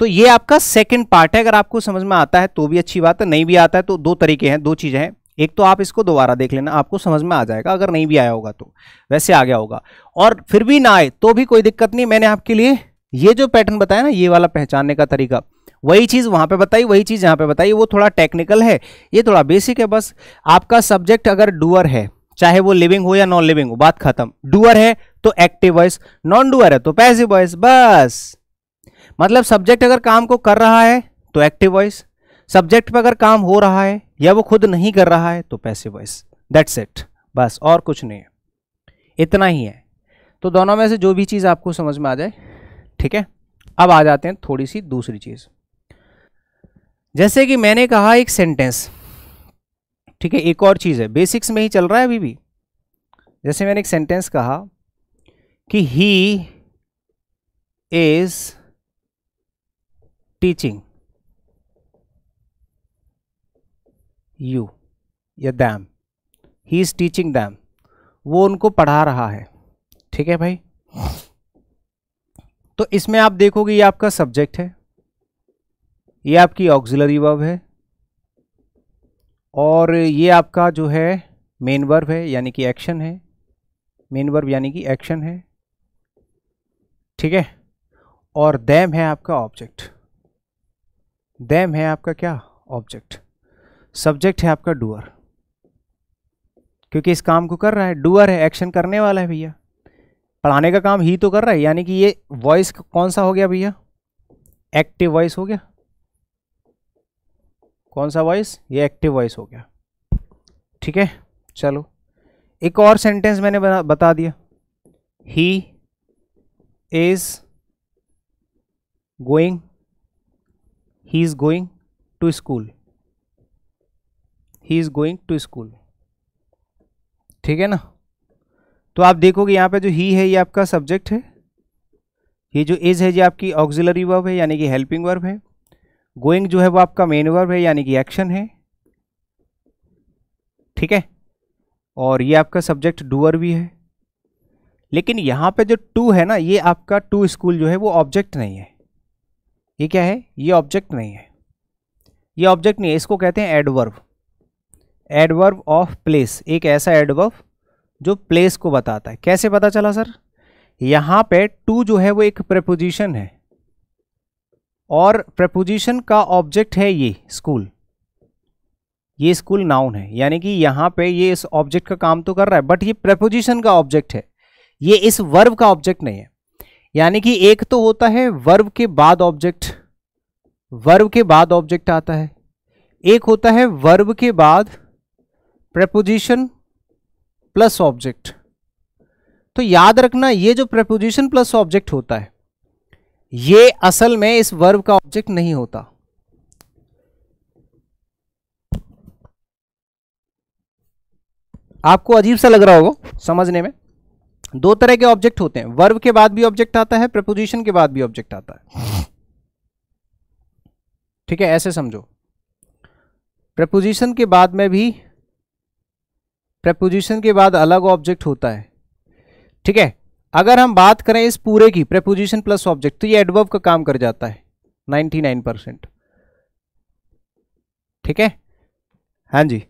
तो ये आपका सेकंड पार्ट है अगर आपको समझ में आता है तो भी अच्छी बात है नहीं भी आता है तो दो तरीके हैं दो चीज़ें हैं एक तो आप इसको दोबारा देख लेना आपको समझ में आ जाएगा अगर नहीं भी आया होगा तो वैसे आ गया होगा और फिर भी ना आए तो भी कोई दिक्कत नहीं मैंने आपके लिए ये जो पैटर्न बताया ना ये वाला पहचानने का तरीका वही चीज़ वहाँ पे बताई वही चीज़ यहाँ पे बताई वो थोड़ा टेक्निकल है ये थोड़ा बेसिक है बस आपका सब्जेक्ट अगर डूअर है चाहे वो लिविंग हो या नॉन लिविंग हो बात खत्म डूअर है तो एक्टिव वॉइस नॉन डूअर है तो पैसिव वॉइस बस मतलब सब्जेक्ट अगर काम को कर रहा है तो एक्टिव वॉइस सब्जेक्ट पर अगर काम हो रहा है या वो खुद नहीं कर रहा है तो पैसिव वॉइस दैट्स इट बस और कुछ नहीं है इतना ही है तो दोनों में से जो भी चीज़ आपको समझ में आ जाए ठीक है अब आ जाते हैं थोड़ी सी दूसरी चीज़ जैसे कि मैंने कहा एक सेंटेंस ठीक है एक और चीज़ है बेसिक्स में ही चल रहा है अभी भी जैसे मैंने एक सेंटेंस कहा कि ही इज टीचिंग यू या them he is teaching them वो उनको पढ़ा रहा है ठीक है भाई तो इसमें आप देखोगे ये आपका सब्जेक्ट है ये आपकी ऑक्सिलरी वर्ब है और ये आपका जो है मेन वर्ब है यानी कि एक्शन है मेन वर्ब यानी कि एक्शन है ठीक है और दैम है आपका ऑब्जेक्ट दैम है आपका क्या ऑब्जेक्ट सब्जेक्ट है आपका डूअर क्योंकि इस काम को कर रहा है डूअर है एक्शन करने वाला है भैया पढ़ाने का काम ही तो कर रहा है यानी कि ये वॉइस कौन सा हो गया भैया एक्टिव वॉइस हो गया कौन सा वॉइस ये एक्टिव वॉइस हो गया ठीक है चलो एक और सेंटेंस मैंने बता दिया he is going he is going to school he is going to school ठीक है ना तो आप देखोगे यहाँ पे जो ही है ये आपका सब्जेक्ट है ये जो इज है ये आपकी ऑक्सिलरी वर्ब है यानी कि हेल्पिंग वर्ब है गोइंग जो है वो आपका मेन वर्ब है यानी कि एक्शन है ठीक है और ये आपका सब्जेक्ट डूअर भी है लेकिन यहाँ पे जो टू है ना ये आपका टू स्कूल जो है वो ऑब्जेक्ट नहीं है ये क्या है ये ऑब्जेक्ट नहीं है ये ऑब्जेक्ट नहीं है इसको कहते हैं एडवर्व एडवर्व ऑफ प्लेस एक ऐसा एडवर्व जो प्लेस को बताता है कैसे पता चला सर यहाँ पे टू जो है वो एक प्रपोजिशन है और प्रपोजिशन का ऑब्जेक्ट है ये स्कूल ये स्कूल नाउन है यानी कि यहाँ पे ये इस ऑब्जेक्ट का काम तो कर रहा है बट ये प्रपोजिशन का ऑब्जेक्ट है ये इस वर्व का ऑब्जेक्ट नहीं है यानी कि एक तो होता है वर्व के बाद ऑब्जेक्ट वर्व के बाद ऑब्जेक्ट आता है एक होता है वर्व के बाद प्रपोजिशन प्लस ऑब्जेक्ट तो याद रखना ये जो प्रपोजिशन प्लस ऑब्जेक्ट होता है ये असल में इस वर्ब का ऑब्जेक्ट नहीं होता आपको अजीब सा लग रहा होगा समझने में दो तरह के ऑब्जेक्ट होते हैं वर्ब के बाद भी ऑब्जेक्ट आता है प्रपोजिशन के बाद भी ऑब्जेक्ट आता है ठीक है ऐसे समझो प्रपोजिशन के बाद में भी प्रपोजिशन के बाद अलग ऑब्जेक्ट होता है ठीक है अगर हम बात करें इस पूरे की प्रेपोजिशन प्लस ऑब्जेक्ट तो ये एडवर्ब का, काम कर जाता है 99 परसेंट ठीक है हाँ जी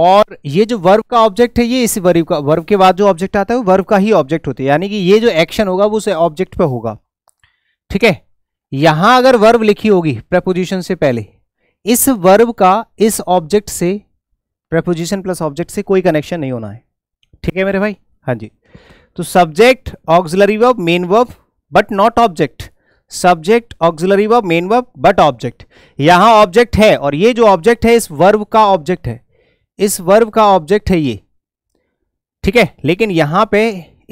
और ये जो वर्ब का ऑब्जेक्ट है ये इस वर्ब का वर्ब के बाद जो ऑब्जेक्ट आता है वो वर्ब का ही ऑब्जेक्ट होता है यानी कि ये जो एक्शन होगा वो उस ऑब्जेक्ट पे होगा ठीक है यहां अगर वर्ब लिखी होगी प्रपोजिशन से पहले इस वर्ब का इस ऑब्जेक्ट से प्रपोजिशन प्लस ऑब्जेक्ट से कोई कनेक्शन नहीं होना है ठीक है मेरे भाई हाँ जी तो subject auxiliary verb main verb but not object subject auxiliary verb main verb but object यहां ऑब्जेक्ट है और ये जो ऑब्जेक्ट है इस वर्ब का ऑब्जेक्ट है इस वर्ब का ऑब्जेक्ट है ये ठीक है लेकिन यहां पे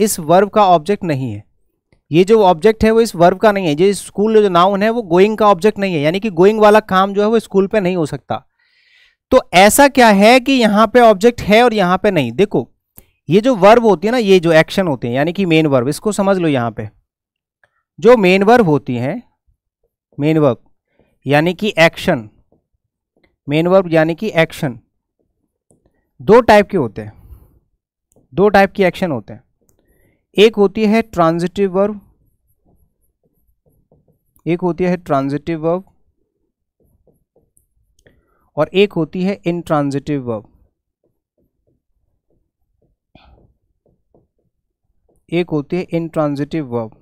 इस वर्ब का ऑब्जेक्ट नहीं है ये जो ऑब्जेक्ट है वो इस वर्ब का नहीं है ये स्कूल जो नाउन है वो गोइंग का ऑब्जेक्ट नहीं है यानी कि गोइंग वाला काम जो है वो स्कूल पे नहीं हो सकता तो ऐसा क्या है कि यहां पे ऑब्जेक्ट है और यहां पे नहीं देखो ये जो वर्ब होती है ना ये जो एक्शन होते हैं यानी कि मेन वर्ब इसको समझ लो यहाँ पे जो मेन वर्ब होती हैं मेन वर्ब यानी कि एक्शन मेन वर्ब यानी कि एक्शन दो टाइप के होते हैं दो टाइप की एक्शन होते हैं एक होती है ट्रांजिटिव वर्ब एक होती है ट्रांजिटिव वर्ब और एक होती है इनट्रांजिटिव वर्ब एक होती है इनट्रांजिटिव वर्ब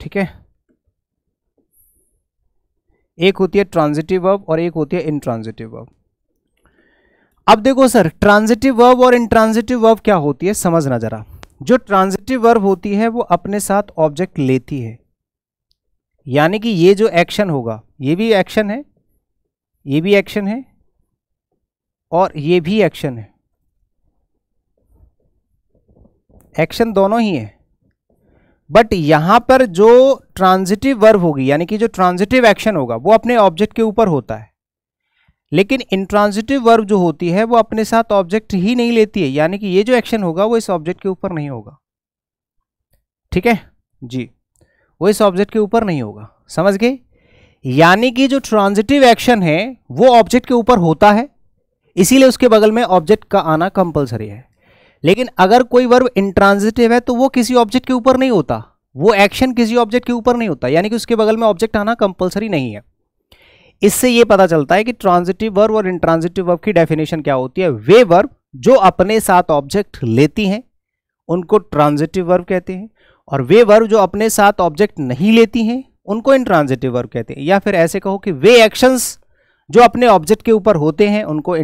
ठीक है एक होती है ट्रांजिटिव वर्ब और एक होती है इनट्रांजिटिव वर्ब अब देखो सर ट्रांजिटिव वर्ब और ट्रांजिटिव वर्ब क्या होती है समझना जरा जो ट्रांजिटिव वर्ब होती है वो अपने साथ ऑब्जेक्ट लेती है यानी कि ये जो एक्शन होगा ये भी एक्शन है ये भी एक्शन है और ये भी एक्शन है एक्शन दोनों ही है बट यहां पर जो ट्रांजिटिव वर्ब होगी यानी कि जो ट्रांजिटिव एक्शन होगा वो अपने ऑब्जेक्ट के ऊपर होता है लेकिन इंट्रांजिटिव वर्ब जो होती है वो अपने साथ ऑब्जेक्ट ही नहीं लेती है यानी कि ये जो एक्शन होगा वो इस ऑब्जेक्ट के ऊपर नहीं होगा ठीक है जी वो इस ऑब्जेक्ट के ऊपर नहीं होगा समझ गए यानी कि जो ट्रांजिटिव एक्शन है वो ऑब्जेक्ट के ऊपर होता है इसीलिए उसके बगल में ऑब्जेक्ट का आना कंपलसरी है लेकिन अगर कोई वर्ब इंट्रांजिटिव है तो वो किसी ऑब्जेक्ट के ऊपर नहीं होता वो एक्शन किसी ऑब्जेक्ट के ऊपर नहीं होता यानी कि उसके बगल में ऑब्जेक्ट आना कंपलसरी नहीं है इससे ये पता चलता है कि ट्रांजिटिव वर्ब और इंट्रांजिटिव वर्ब की डेफिनेशन क्या होती है वे वर्ब जो अपने साथ ऑब्जेक्ट लेती हैं उनको ट्रांजिटिव वर्ब कहते हैं और वे वर्ब जो अपने साथ ऑब्जेक्ट नहीं लेती हैं उनको इंट्रांजिटिव वर्ब कहते हैं या फिर ऐसे कहो कि वे एक्शंस जो अपने ऑब्जेक्ट के ऊपर होते हैं उनको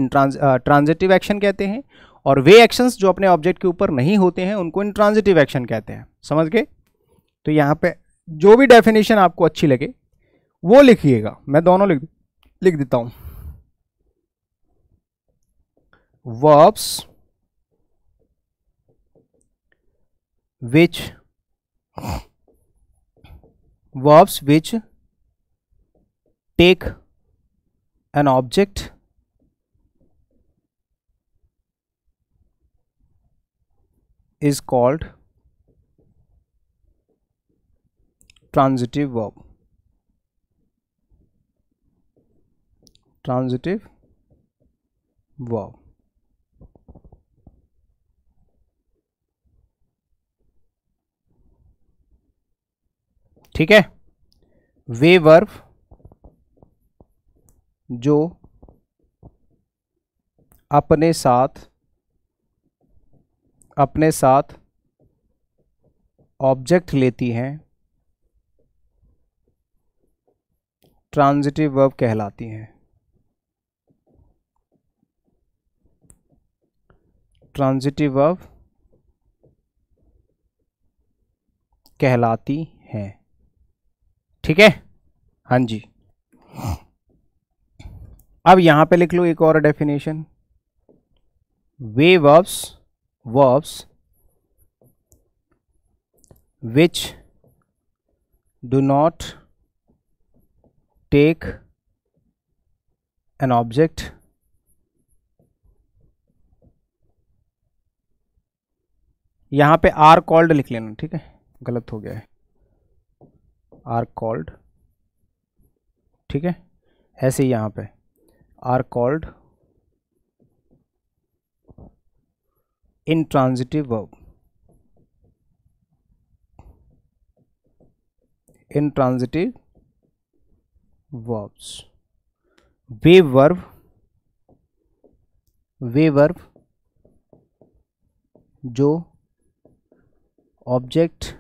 ट्रांजिटिव एक्शन कहते हैं और वे एक्शंस जो अपने ऑब्जेक्ट के ऊपर नहीं होते हैं उनको इंट्रांजिटिव एक्शन कहते हैं समझ गए तो यहाँ पे जो भी डेफिनेशन आपको अच्छी लगे वो लिखिएगा मैं दोनों लिख लिख देता हूँ verbs which verbs which take an object is called transitive verb transitive verb ठीक है वे वर्ब जो अपने साथ अपने साथ ऑब्जेक्ट लेती हैं ट्रांजिटिव वर्ब कहलाती हैं ट्रांजिटिव वर्ब कहलाती हैं ठीक है हाँ जी अब यहां पे लिख लो एक और डेफिनेशन वे verbs verbs which do not take an object यहां पे आर कॉल्ड लिख लेना ठीक है गलत हो गया है आर कॉल्ड ठीक है ऐसे ही पे are called intransitive verb intransitive verbs वे वर्ब वे वर्ब जो ऑब्जेक्ट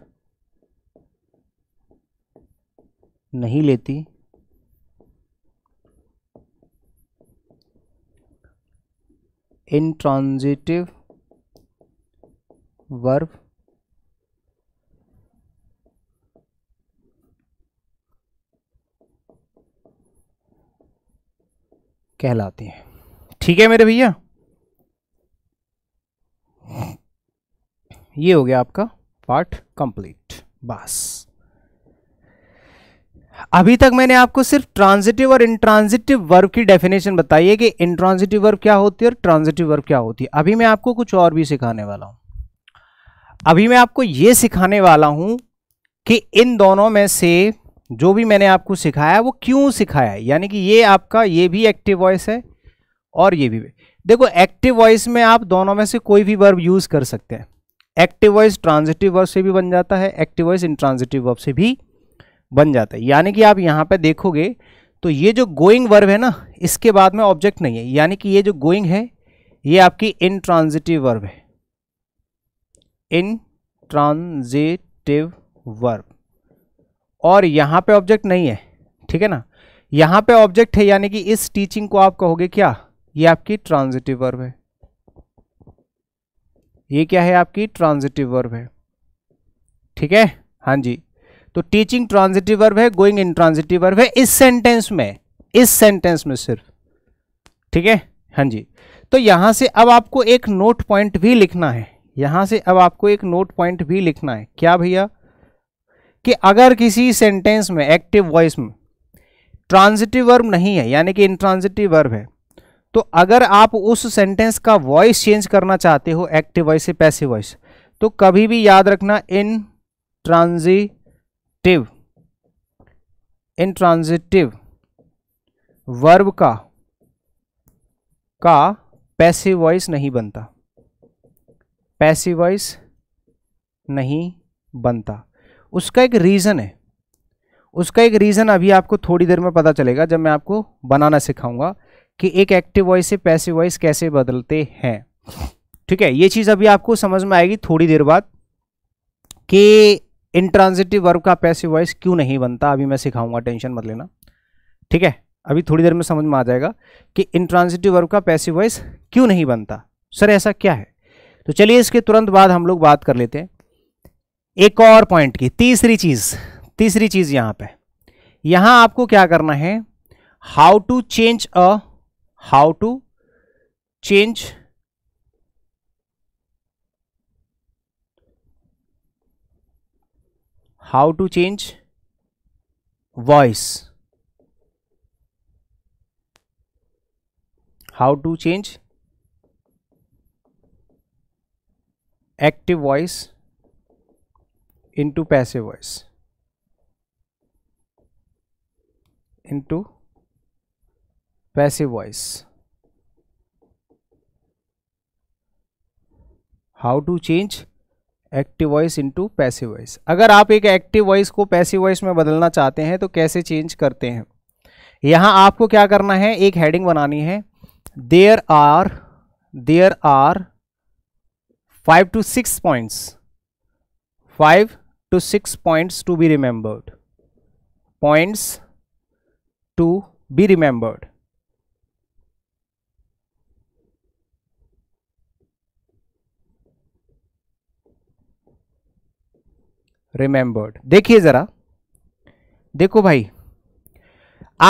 नहीं लेती intransitive वर्ब कहलाते हैं ठीक है मेरे भैया ये हो गया आपका पार्ट कंप्लीट बस अभी तक मैंने आपको सिर्फ ट्रांजिटिव और इंट्रांजिटिव वर्ब की डेफिनेशन बताई है कि इंट्रांजिटिव वर्ब क्या होती है और ट्रांजिटिव वर्ब क्या होती है अभी मैं आपको कुछ और भी सिखाने वाला हूं अभी मैं आपको ये सिखाने वाला हूं कि इन दोनों में से जो भी मैंने आपको सिखाया वो क्यों सिखाया यानी कि ये आपका ये भी एक्टिव वॉइस है और ये भी देखो एक्टिव वॉइस में आप दोनों में से कोई भी वर्ब यूज़ कर सकते हैं एक्टिव वॉइस ट्रांजिटिव वर्ब से भी बन जाता है एक्टिव वॉइस इंट्रांजिटिव वर्ब से भी बन जाता है यानी कि आप यहाँ पर देखोगे तो ये जो गोइंग वर्ब है ना इसके बाद में ऑब्जेक्ट नहीं है यानी कि ये जो गोइंग है ये आपकी ट्रांजिटिव वर्ब है इंट्रांजिटिव वर्ब और यहां पे ऑब्जेक्ट नहीं है ठीक है ना यहां पे ऑब्जेक्ट है यानी कि इस टीचिंग को आप कहोगे क्या ये आपकी ट्रांजिटिव वर्ब है ये क्या है आपकी ट्रांजिटिव वर्ब है ठीक है हां जी तो टीचिंग ट्रांजिटिव वर्ब है गोइंग इन ट्रांजिटिव वर्ब है इस सेंटेंस में इस सेंटेंस में सिर्फ ठीक है हां जी तो यहां से अब आपको एक नोट पॉइंट भी लिखना है यहाँ से अब आपको एक नोट पॉइंट भी लिखना है क्या भैया कि अगर किसी सेंटेंस में एक्टिव वॉइस में ट्रांजिटिव वर्ब नहीं है यानी कि इंट्रांजिटिव वर्ब है तो अगर आप उस सेंटेंस का वॉइस चेंज करना चाहते हो एक्टिव वॉइस से पैसिव वॉइस तो कभी भी याद रखना intransitive intransitive verb का का पैसिव वॉइस नहीं बनता पैसिव वॉइस नहीं बनता उसका एक रीज़न है उसका एक रीज़न अभी आपको थोड़ी देर में पता चलेगा जब मैं आपको बनाना सिखाऊंगा कि एक एक्टिव वॉइस से पैसिव वॉइस कैसे बदलते हैं ठीक है ये चीज़ अभी आपको समझ में आएगी थोड़ी देर बाद कि इंट्रांजिटिव वर्ब का पैसिव वॉइस क्यों नहीं बनता अभी मैं सिखाऊंगा टेंशन मत लेना ठीक है अभी थोड़ी देर में समझ में आ जाएगा कि इंट्रांजिटिव वर्ब का पैसिव वॉइस क्यों नहीं बनता सर ऐसा क्या है तो चलिए इसके तुरंत बाद हम लोग बात कर लेते हैं एक और पॉइंट की तीसरी चीज़ तीसरी चीज़ यहां पे यहां आपको क्या करना है how to change uh how to change how to change voice how to change active voice into passive voice into passive voice how to change active voice into passive voice अगर आप एक एक्टिव वॉइस को passive voice में बदलना चाहते हैं तो कैसे चेंज करते हैं यहां आपको क्या करना है एक हेडिंग बनानी है there are there are five to six points five to six points to be remembered points to be remembered remembered देखिए जरा देखो भाई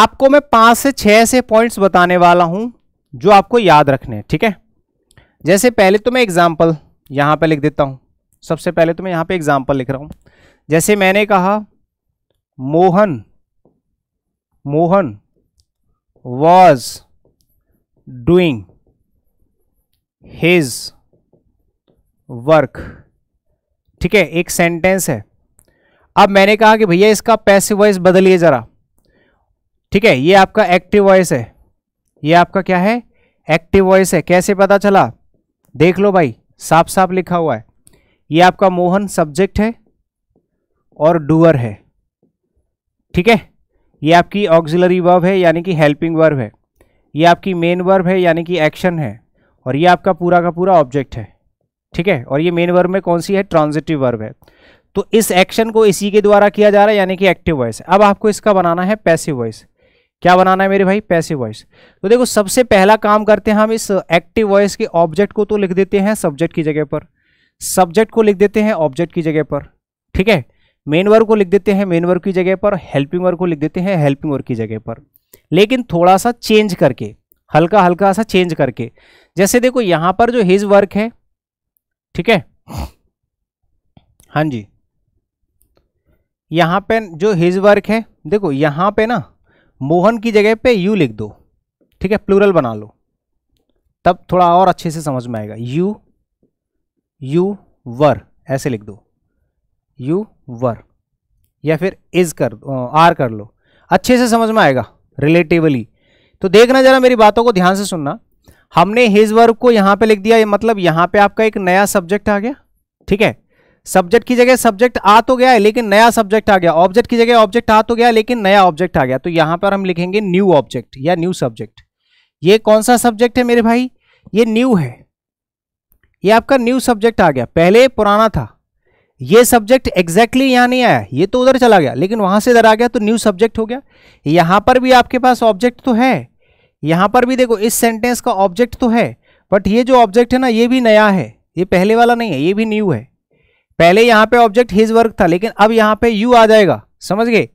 आपको मैं पांच से छह से पॉइंट्स बताने वाला हूं जो आपको याद रखने ठीक है जैसे पहले तो मैं एग्जांपल यहाँ पे लिख देता हूँ सबसे पहले तो मैं यहाँ पे एग्जाम्पल लिख रहा हूँ जैसे मैंने कहा Mohan Mohan was doing his work ठीक है एक सेंटेंस है अब मैंने कहा कि भैया इसका पैसिव वॉइस बदलिए ज़रा ठीक है ये आपका एक्टिव वॉइस है ये आपका क्या है एक्टिव वॉइस है कैसे पता चला देख लो भाई साफ साफ लिखा हुआ है ये आपका मोहन सब्जेक्ट है और डूअर है ठीक है ये आपकी ऑक्सिलरी वर्ब है यानी कि हेल्पिंग वर्ब है ये आपकी मेन वर्ब है यानी कि एक्शन है और ये आपका पूरा का पूरा ऑब्जेक्ट है ठीक है और ये मेन वर्ब में कौन सी है ट्रांजिटिव वर्ब है तो इस एक्शन को इसी के द्वारा किया जा रहा है यानी कि एक्टिव वॉइस अब आपको इसका बनाना है पैसिव वॉइस क्या बनाना है मेरे भाई पैसिव वॉइस तो देखो सबसे पहला काम करते हैं हम इस एक्टिव वॉइस के ऑब्जेक्ट को तो लिख देते हैं सब्जेक्ट की जगह पर सब्जेक्ट को लिख देते हैं ऑब्जेक्ट की जगह पर ठीक है मेन वर्क को लिख देते हैं मेन वर्क की जगह पर हेल्पिंग वर्क को लिख देते हैं हेल्पिंग वर्क की जगह पर लेकिन थोड़ा सा चेंज करके हल्का हल्का सा चेंज करके जैसे देखो यहां पर जो हिज वर्क है ठीक है हाँ जी यहां पे जो हिज वर्क है देखो यहां पे ना मोहन की जगह पे यू लिख दो ठीक है प्लूरल बना लो तब थोड़ा और अच्छे से समझ में आएगा यू यू वर ऐसे लिख दो यू वर या फिर इज कर आर कर लो अच्छे से समझ में आएगा रिलेटिवली तो देखना जरा मेरी बातों को ध्यान से सुनना हमने हिज वर्ग को यहाँ पे लिख दिया मतलब यहाँ पे आपका एक नया सब्जेक्ट आ गया ठीक है सब्जेक्ट की जगह सब्जेक्ट आ तो गया है लेकिन नया सब्जेक्ट आ गया ऑब्जेक्ट की जगह ऑब्जेक्ट आ तो गया लेकिन नया ऑब्जेक्ट आ गया तो यहां पर हम लिखेंगे न्यू ऑब्जेक्ट या न्यू सब्जेक्ट ये कौन सा सब्जेक्ट है मेरे भाई ये न्यू है ये आपका न्यू सब्जेक्ट आ गया पहले पुराना था ये सब्जेक्ट एग्जैक्टली यहां नहीं आया ये तो उधर चला गया लेकिन वहां से इधर आ गया तो न्यू सब्जेक्ट हो गया यहां पर भी आपके पास ऑब्जेक्ट तो है यहां पर भी देखो इस सेंटेंस का ऑब्जेक्ट तो है बट ये जो ऑब्जेक्ट है ना ये भी नया है ये पहले वाला नहीं है ये भी न्यू है पहले यहां पे ऑब्जेक्ट हिज वर्क था लेकिन अब यहां पे यू आ जाएगा समझ गए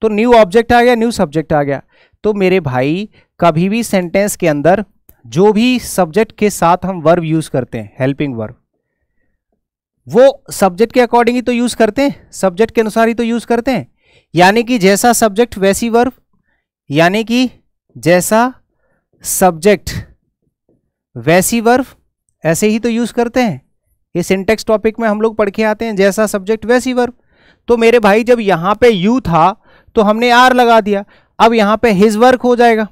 तो न्यू ऑब्जेक्ट आ गया न्यू सब्जेक्ट आ गया तो मेरे भाई कभी भी सेंटेंस के अंदर जो भी सब्जेक्ट के साथ हम वर्ब यूज करते हैं हेल्पिंग वर्ब वो सब्जेक्ट के अकॉर्डिंग ही तो यूज करते हैं सब्जेक्ट के अनुसार ही तो यूज करते हैं यानी कि जैसा सब्जेक्ट वैसी वर्ब यानी कि जैसा सब्जेक्ट वैसी वर्ब ऐसे ही तो यूज करते हैं ये सिंटेक्स टॉपिक में हम लोग पढ़ के आते हैं जैसा सब्जेक्ट वैसी वर्ब तो मेरे भाई जब यहाँ पे यू था तो हमने आर लगा दिया अब यहाँ पे हिज वर्क हो जाएगा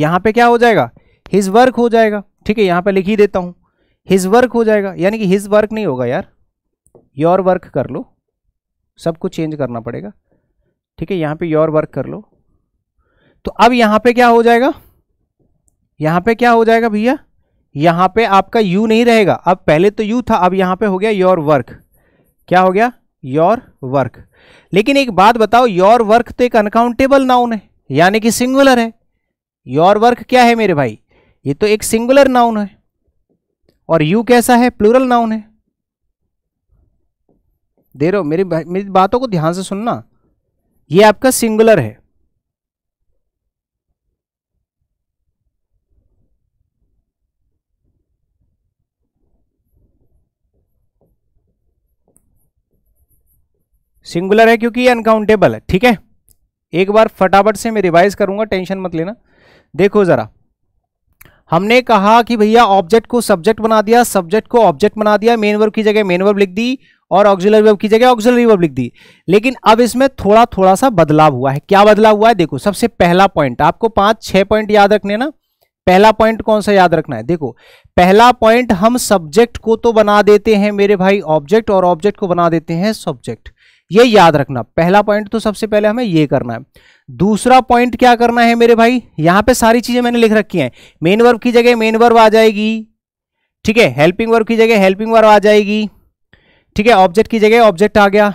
यहाँ पे क्या हो जाएगा हिज वर्क हो जाएगा ठीक है यहाँ पे लिख ही देता हूँ हिज वर्क हो जाएगा यानी कि हिज वर्क नहीं होगा यार योर वर्क कर लो सब कुछ चेंज करना पड़ेगा ठीक है यहाँ पे योर वर्क कर लो तो अब यहाँ पे क्या हो जाएगा यहाँ पे क्या हो जाएगा भैया यहां पे आपका यू नहीं रहेगा अब पहले तो यू था अब यहां पे हो गया योर वर्क क्या हो गया योर वर्क लेकिन एक बात बताओ योर वर्क तो एक अनकाउंटेबल नाउन है यानी कि सिंगुलर है योर वर्क क्या है मेरे भाई ये तो एक सिंगुलर नाउन है और यू कैसा है प्लूरल नाउन है दे रो मेरी मेरी बातों को ध्यान से सुनना ये आपका सिंगुलर है सिंगुलर है क्योंकि ये अनकाउंटेबल है ठीक है एक बार फटाफट से मैं रिवाइज करूंगा टेंशन मत लेना देखो ज़रा हमने कहा कि भैया ऑब्जेक्ट को सब्जेक्ट बना दिया सब्जेक्ट को ऑब्जेक्ट बना दिया मेन वर्ब की जगह मेन वर्ब लिख दी और ऑक्सिलरी वर्ब की जगह ऑक्सिलरी वर्ब लिख दी लेकिन अब इसमें थोड़ा थोड़ा सा बदलाव हुआ है क्या बदलाव हुआ है देखो सबसे पहला पॉइंट आपको पांच छह पॉइंट याद रखने ना पहला पॉइंट कौन सा याद रखना है देखो पहला पॉइंट हम सब्जेक्ट को तो बना देते हैं मेरे भाई ऑब्जेक्ट और ऑब्जेक्ट को बना देते हैं सब्जेक्ट ये याद रखना पहला पॉइंट तो सबसे पहले हमें ये करना है दूसरा पॉइंट क्या करना है मेरे भाई यहां पे सारी चीजें मैंने लिख रखी हैं मेन वर्ब की जगह मेन वर्ब आ जाएगी ठीक है हेल्पिंग वर्ब की जगह हेल्पिंग वर्ब आ जाएगी ठीक है ऑब्जेक्ट की जगह ऑब्जेक्ट आ गया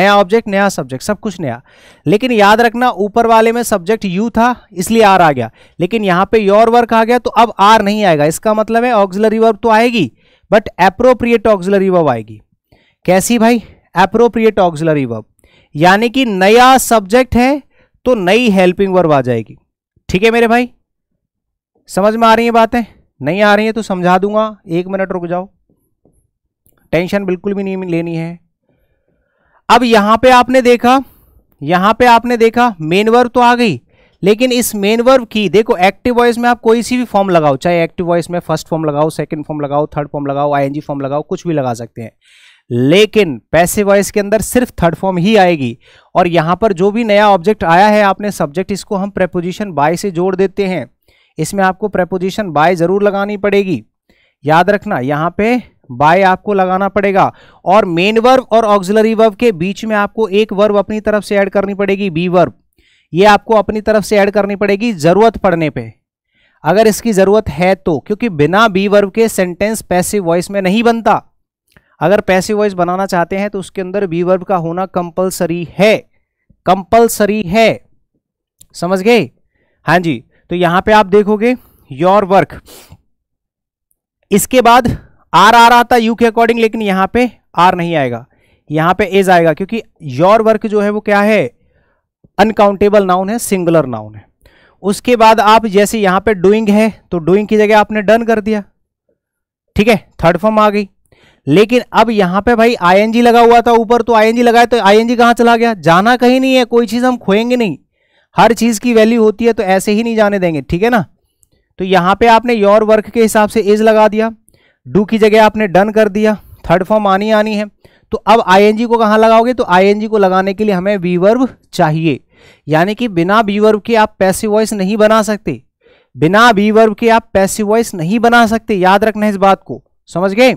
नया ऑब्जेक्ट नया सब्जेक्ट सब कुछ नया लेकिन याद रखना ऊपर वाले में सब्जेक्ट यू था इसलिए आर आ गया लेकिन यहां पे योर वर्क आ गया तो अब आर नहीं आएगा इसका मतलब है ऑक्सिलरी वर्ब तो आएगी बट एप्रोप्रिएट ऑक्सिलरी वर्ब आएगी कैसी भाई अप्रोप्रिएट ऑक्सिलरी वर्ब यानी कि नया सब्जेक्ट है तो नई हेल्पिंग वर्ब आ जाएगी ठीक है मेरे भाई समझ में आ रही है बातें नहीं आ रही है तो समझा दूंगा एक मिनट रुक जाओ टेंशन बिल्कुल भी नहीं लेनी है अब यहां पे आपने देखा यहां पे आपने देखा मेन वर्ब तो आ गई लेकिन इस मेन वर्ब की देखो एक्टिव वॉइस में आप कोई सी भी फॉर्म लगाओ चाहे एक्टिव वॉइस में फर्स्ट फॉर्म लगाओ सेकंड फॉर्म लगाओ थर्ड फॉर्म लगाओ आईएनजी फॉर्म लगाओ कुछ भी लगा सकते हैं लेकिन पैसे वॉइस के अंदर सिर्फ थर्ड फॉर्म ही आएगी और यहां पर जो भी नया ऑब्जेक्ट आया है आपने सब्जेक्ट इसको हम प्रेपोजिशन बाय से जोड़ देते हैं इसमें आपको प्रेपोजिशन बाय ज़रूर लगानी पड़ेगी याद रखना यहां पे बाय आपको लगाना पड़ेगा और मेन वर्ब और ऑक्सिलरी वर्ब के बीच में आपको एक वर्ब अपनी तरफ से ऐड करनी पड़ेगी बी वर्ब ये आपको अपनी तरफ से ऐड करनी पड़ेगी ज़रूरत पड़ने पे अगर इसकी ज़रूरत है तो क्योंकि बिना बी वर्ब के सेंटेंस पैसिव वॉइस में नहीं बनता अगर पैसिव वॉइस बनाना चाहते हैं तो उसके अंदर बी वर्ब का होना कंपलसरी है कंपलसरी है समझ गए हाँ जी तो यहां पे आप देखोगे योर वर्क इसके बाद आर आ रहा था यू के अकॉर्डिंग लेकिन यहां पे आर नहीं आएगा यहां पे एज आएगा क्योंकि योर वर्क जो है वो क्या है अनकाउंटेबल नाउन है सिंगुलर नाउन है उसके बाद आप जैसे यहां पे डूइंग है तो डूइंग की जगह आपने डन कर दिया ठीक है थर्ड फॉर्म आ गई लेकिन अब यहां पे भाई आईएनजी लगा हुआ था ऊपर तो आईएनजी लगाए तो आईएनजी कहां चला गया जाना कहीं नहीं है कोई चीज हम खोएंगे नहीं हर चीज की वैल्यू होती है तो ऐसे ही नहीं जाने देंगे ठीक है ना तो यहां पे आपने योर वर्क के हिसाब से इज लगा दिया डू की जगह आपने डन कर दिया थर्ड फॉर्म आनी आनी है तो अब आईएनजी को कहां लगाओगे तो आईएनजी को लगाने के लिए हमें वीवर्व चाहिए यानी कि बिना वीवर्व के आप पैसे वॉइस नहीं बना सकते बिना वीवर्व के आप पैसे वॉइस नहीं बना सकते याद रखना इस बात को समझ गए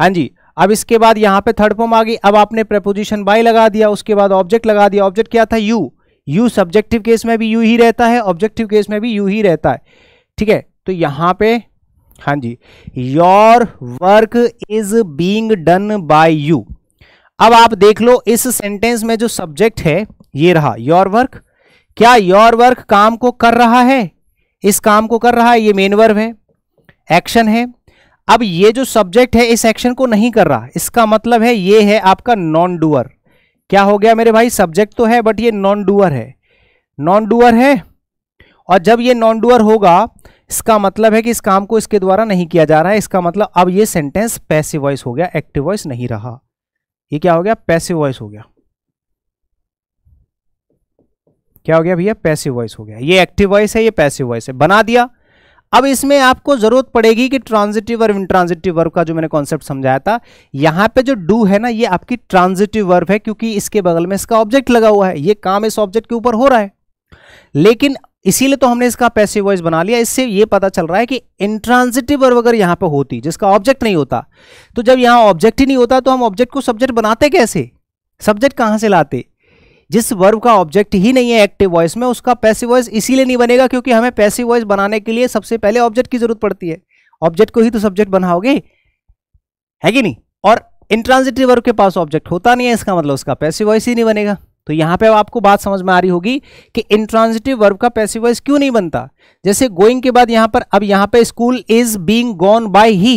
हाँ जी अब इसके बाद यहाँ पे थर्ड फॉर्म आ गई अब आपने प्रपोजिशन बाई लगा दिया उसके बाद ऑब्जेक्ट लगा दिया ऑब्जेक्ट क्या था यू यू सब्जेक्टिव केस में भी यू ही रहता है ऑब्जेक्टिव केस में भी यू ही रहता है ठीक है तो यहाँ पे हाँ जी your work is being done by you अब आप देख लो इस सेंटेंस में जो सब्जेक्ट है ये रहा योर वर्क क्या योर वर्क काम को कर रहा है इस काम को कर रहा है ये मेन वर्ब है एक्शन है अब ये जो सब्जेक्ट है इस एक्शन को नहीं कर रहा इसका मतलब है ये है आपका नॉन डूअर क्या हो गया मेरे भाई सब्जेक्ट तो है बट ये नॉन डूअर है नॉन डूअर है और जब ये नॉन डूअर होगा इसका मतलब है कि इस काम को इसके द्वारा नहीं किया जा रहा है इसका मतलब अब ये सेंटेंस पैसिव वॉइस हो गया एक्टिव वॉइस नहीं रहा ये क्या हो गया पैसिव वॉइस हो गया क्या हो गया भैया पैसिव वॉइस हो गया ये एक्टिव वॉइस है ये पैसिव वॉइस है बना दिया अब इसमें आपको जरूरत पड़ेगी कि ट्रांजिटिव और इंट्रांजिटिव वर्ब का जो मैंने कॉन्सेप्ट समझाया था यहां पे जो डू है ना ये आपकी ट्रांजिटिव वर्ब है क्योंकि इसके बगल में इसका ऑब्जेक्ट लगा हुआ है ये काम इस ऑब्जेक्ट के ऊपर हो रहा है लेकिन इसीलिए तो हमने इसका पैसिव वॉइस बना लिया इससे ये पता चल रहा है कि इंट्रांजिटिव वर्ब अगर यहां पर होती जिसका ऑब्जेक्ट नहीं होता तो जब यहां ऑब्जेक्ट ही नहीं होता तो हम ऑब्जेक्ट को सब्जेक्ट बनाते कैसे सब्जेक्ट कहां से लाते जिस वर्ब का ऑब्जेक्ट ही नहीं है एक्टिव वॉइस में उसका पैसिव वॉइस इसीलिए नहीं बनेगा क्योंकि हमें पैसिव वॉइस बनाने के लिए सबसे पहले ऑब्जेक्ट की जरूरत पड़ती है ऑब्जेक्ट को ही तो सब्जेक्ट बनाओगे है कि नहीं और इंट्रांजिटिव वर्ब के पास ऑब्जेक्ट होता नहीं है इसका मतलब उसका पैसिव वॉइस ही नहीं बनेगा तो यहाँ पे आपको बात समझ में आ रही होगी कि इंट्रांजिटिव वर्ब का पैसिव वॉइस क्यों नहीं बनता जैसे गोइंग के बाद यहां पर अब यहाँ पे school is being gone by he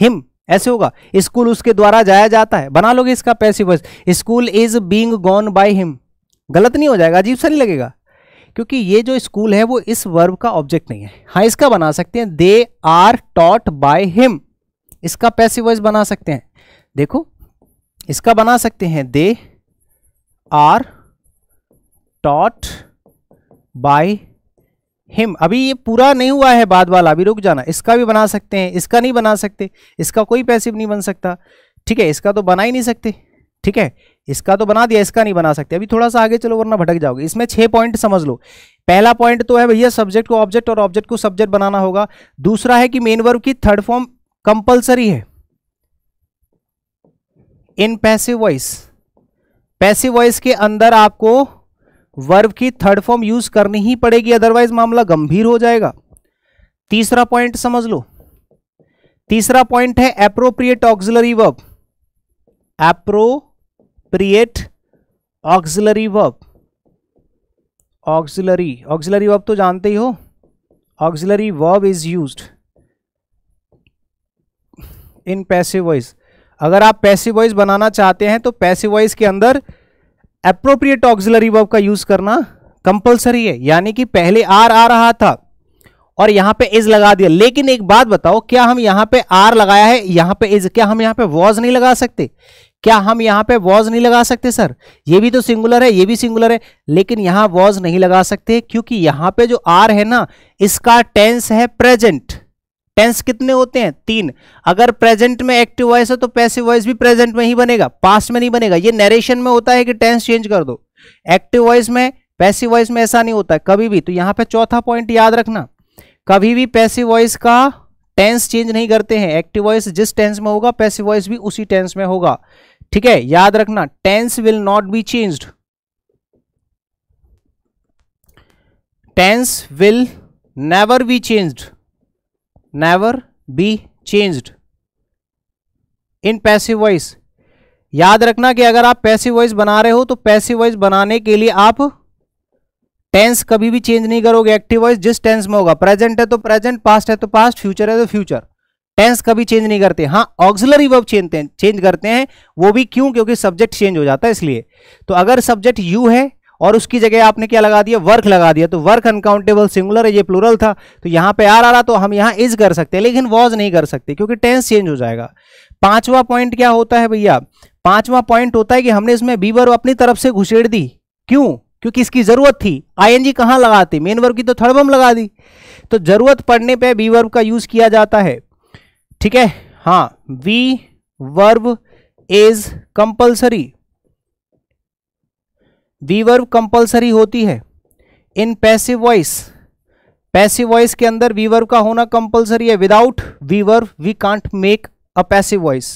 him ऐसे होगा स्कूल उसके द्वारा जाया जाता है बना लोगे इसका passive voice school is being gone by him गलत नहीं हो जाएगा अजीब सा नहीं लगेगा क्योंकि ये जो स्कूल है वो इस वर्ब का ऑब्जेक्ट नहीं है हाँ इसका बना सकते हैं they are taught by him इसका पैसिव वॉइस बना सकते हैं देखो इसका बना सकते हैं they are taught by him अभी ये पूरा नहीं हुआ है बाद वाला अभी रुक जाना इसका भी बना सकते हैं इसका नहीं बना सकते इसका कोई पैसिव नहीं बन सकता ठीक है इसका तो बना ही नहीं सकते ठीक है इसका तो बना दिया इसका नहीं बना सकते अभी थोड़ा सा आगे चलो वरना भटक जाओगे इसमें छह पॉइंट समझ लो पहला पॉइंट तो है भैया सब्जेक्ट को ऑब्जेक्ट और ऑब्जेक्ट को सब्जेक्ट बनाना होगा दूसरा है कि मेन वर्ब की थर्ड फॉर्म कंपलसरी है in passive voice passive voice के अंदर आपको वर्ब की थर्ड फॉर्म यूज करनी ही पड़ेगी अदरवाइज मामला गंभीर हो जाएगा तीसरा पॉइंट समझ लो तीसरा पॉइंट है appropriate auxiliary verb appropriate auxiliary verb auxiliary auxiliary verb तो जानते ही हो auxiliary verb is use in passive voice अगर आप पैसे वॉइस बनाना चाहते हैं तो पैसे वॉइस के अंदर अप्रोप्रिएट ऑक्सिलरी वर्ब का यूज करना कंपलसरी है यानी कि पहले आर आ रहा था और यहां पे इज लगा दिया लेकिन एक बात बताओ क्या हम यहां पे आर लगाया है यहां पे इज क्या हम यहां पे वॉज नहीं लगा सकते क्या हम यहाँ पे वॉज नहीं लगा सकते सर ये भी तो सिंगुलर है ये भी सिंगुलर है लेकिन यहाँ वॉज नहीं लगा सकते क्योंकि यहाँ पे जो आर है ना इसका टेंस है प्रेजेंट टेंस कितने होते हैं तीन अगर प्रेजेंट में एक्टिव वॉइस है तो पैसिव वॉइस भी प्रेजेंट में ही बनेगा पास्ट में नहीं बनेगा ये नरेशन में होता है कि टेंस चेंज कर दो एक्टिव वॉइस में पैसिव वॉइस में ऐसा नहीं होता कभी भी तो यहाँ पे चौथा पॉइंट याद रखना कभी भी पैसिव वॉइस का टेंस चेंज नहीं करते हैं एक्टिव वॉइस जिस टेंस में होगा पैसिव वॉइस भी उसी टेंस में होगा ठीक है याद रखना tense will not be changed tense will never be changed never be changed in passive voice याद रखना कि अगर आप पैसिव वॉइस बना रहे हो तो पैसिव वॉइस बनाने के लिए आप टेंस कभी भी चेंज नहीं करोगे एक्टिव वॉइस जिस टेंस में होगा प्रेजेंट है तो प्रेजेंट पास्ट है तो पास्ट फ्यूचर है तो फ्यूचर टेंस कभी चेंज नहीं करते हाँ ऑक्सिलरी वर्ब हैं चेंज करते हैं वो भी क्यों क्योंकि सब्जेक्ट चेंज हो जाता है इसलिए तो अगर सब्जेक्ट यू है और उसकी जगह आपने क्या लगा दिया वर्क लगा दिया तो वर्क अनकाउंटेबल सिंगुलर है ये प्लूरल था तो यहाँ पे आर आ रहा तो हम यहाँ इज कर सकते हैं लेकिन वॉज नहीं कर सकते क्योंकि टेंस चेंज हो जाएगा पांचवा पॉइंट क्या होता है भैया पांचवा पॉइंट होता है कि हमने इसमें बी वर्ब अपनी तरफ से घुसेड़ दी क्यों क्योंकि इसकी जरूरत थी आई जी कहाँ लगाती मेन वर्ब की तो थर्ड बम लगा दी तो जरूरत पड़ने पर बी वर्ब का यूज किया जाता है ठीक है हाँ be verb is compulsory be verb compulsory होती है in passive voice passive voice के अंदर वी वर्ब का होना कंपल्सरी है without be verb we can't make a passive voice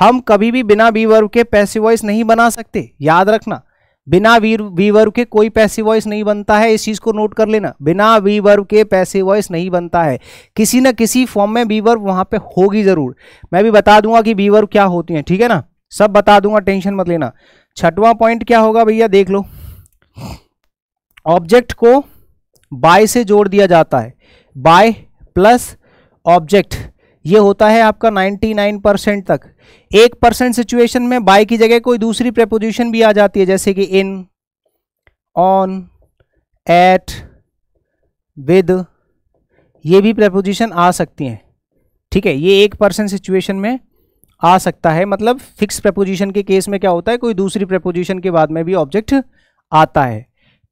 हम कभी भी बिना वी वर्ब के पैसिव वॉइस नहीं बना सकते याद रखना बिना वीवर के कोई पैसिव वॉइस नहीं बनता है इस चीज़ को नोट कर लेना बिना वीवर के पैसिव वॉइस नहीं बनता है किसी ना किसी फॉर्म में वीवर वहां पे होगी ज़रूर मैं भी बता दूंगा कि वीवर क्या होती है ठीक है ना सब बता दूंगा टेंशन मत लेना छठवां पॉइंट क्या होगा भैया देख लो ऑब्जेक्ट को बाय से जोड़ दिया जाता है बाय प्लस ऑब्जेक्ट ये होता है आपका 99 परसेंट तक एक परसेंट सिचुएशन में बाय की जगह कोई दूसरी प्रपोजिशन भी आ जाती है जैसे कि इन ऑन एट विद ये भी प्रपोजिशन आ सकती हैं ठीक है ये एक परसेंट सिचुएशन में आ सकता है मतलब फिक्स प्रपोजिशन के केस में क्या होता है कोई दूसरी प्रपोजिशन के बाद में भी ऑब्जेक्ट आता है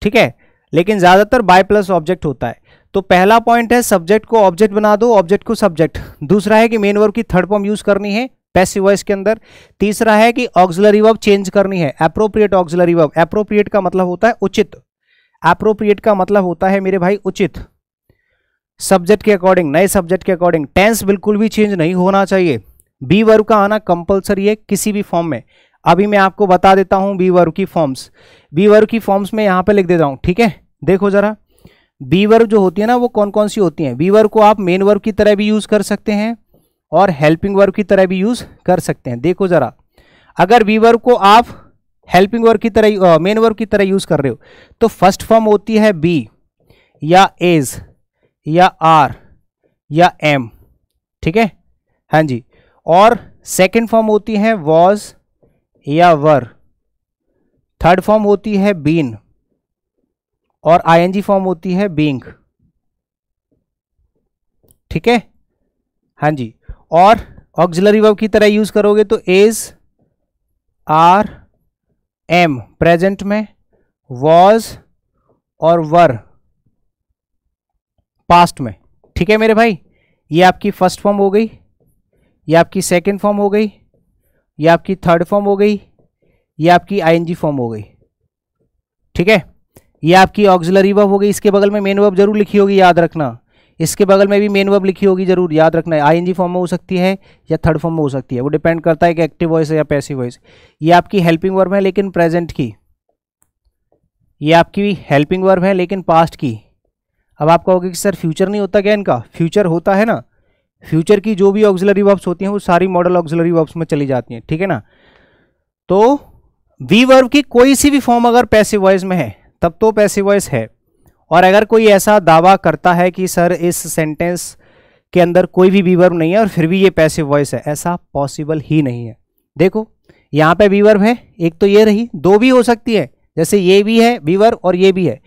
ठीक है लेकिन ज़्यादातर बाय प्लस ऑब्जेक्ट होता है तो पहला पॉइंट है सब्जेक्ट को ऑब्जेक्ट बना दो ऑब्जेक्ट को सब्जेक्ट दूसरा है कि मेन वर्ब की थर्ड फॉर्म यूज करनी है पैसिव वॉइस के अंदर तीसरा है कि ऑक्सिलरी वर्ब चेंज करनी है अप्रोप्रिएट ऑक्सिलरी वर्ब अप्रोप्रिएट का मतलब होता है उचित अप्रोप्रिएट का मतलब होता है मेरे भाई उचित सब्जेक्ट के अकॉर्डिंग नए सब्जेक्ट के अकॉर्डिंग टेंस बिल्कुल भी चेंज नहीं होना चाहिए बी वर्ब का आना कंपलसरी है किसी भी फॉर्म में अभी मैं आपको बता देता हूं बी वर्ब की फॉर्म्स बी वर्ब की फॉर्म्स में यहां पे लिख देता हूं ठीक है देखो जरा बी वर्ब जो होती है ना वो कौन कौन सी होती हैं बी वर्ब को आप मेन वर्ब की तरह भी यूज़ कर सकते हैं और हेल्पिंग वर्ब की तरह भी यूज़ कर सकते हैं देखो ज़रा अगर बी वर्ब को आप हेल्पिंग वर्ग की तरह मेन वर्ग की तरह यूज़ कर रहे हो तो फर्स्ट फॉर्म होती है बी या एज या आर या एम ठीक है हाँ जी और सेकंड फॉर्म होती है वॉज या वर थर्ड फॉर्म होती है बीन और आईएनजी फॉर्म होती है बींग ठीक है हाँ जी और ऑक्सिलरी वर्ब की तरह यूज करोगे तो एज आर एम प्रेजेंट में वॉज और वर पास्ट में ठीक है मेरे भाई ये आपकी फर्स्ट फॉर्म हो गई ये आपकी सेकंड फॉर्म हो गई ये आपकी थर्ड फॉर्म हो गई ये आपकी आईएनजी फॉर्म हो गई ठीक है ये आपकी ऑक्जिलरी वर्ब हो गई इसके बगल में मेन वर्ब जरूर लिखी होगी याद रखना इसके बगल में भी मेन वर्ब लिखी होगी जरूर याद रखना है आई फॉर्म में हो सकती है या थर्ड फॉर्म में हो सकती है वो डिपेंड करता है कि एक्टिव वॉइस है या पैसिव वॉइस ये आपकी हेल्पिंग वर्ब है लेकिन प्रेजेंट की ये आपकी हेल्पिंग वर्ब है लेकिन पास्ट की अब आप कहोगे कि सर फ्यूचर नहीं होता क्या इनका फ्यूचर होता है ना फ्यूचर की जो भी ऑक्जिलरी वर्ब्स होती हैं वो सारी मॉडल ऑक्जिलरी वर्ब्स में चली जाती हैं ठीक है ना तो वी वर्ब की कोई सी भी फॉर्म अगर पैसिव वॉइस में है तब तो पैसिव वॉइस है और अगर कोई ऐसा दावा करता है कि सर इस सेंटेंस के अंदर कोई भी वीवर्ब नहीं है और फिर भी ये पैसिव वॉइस है ऐसा पॉसिबल ही नहीं है देखो यहाँ पे वीवर्ब है एक तो ये रही दो भी हो सकती है जैसे ये भी है वीवर्ब और ये भी है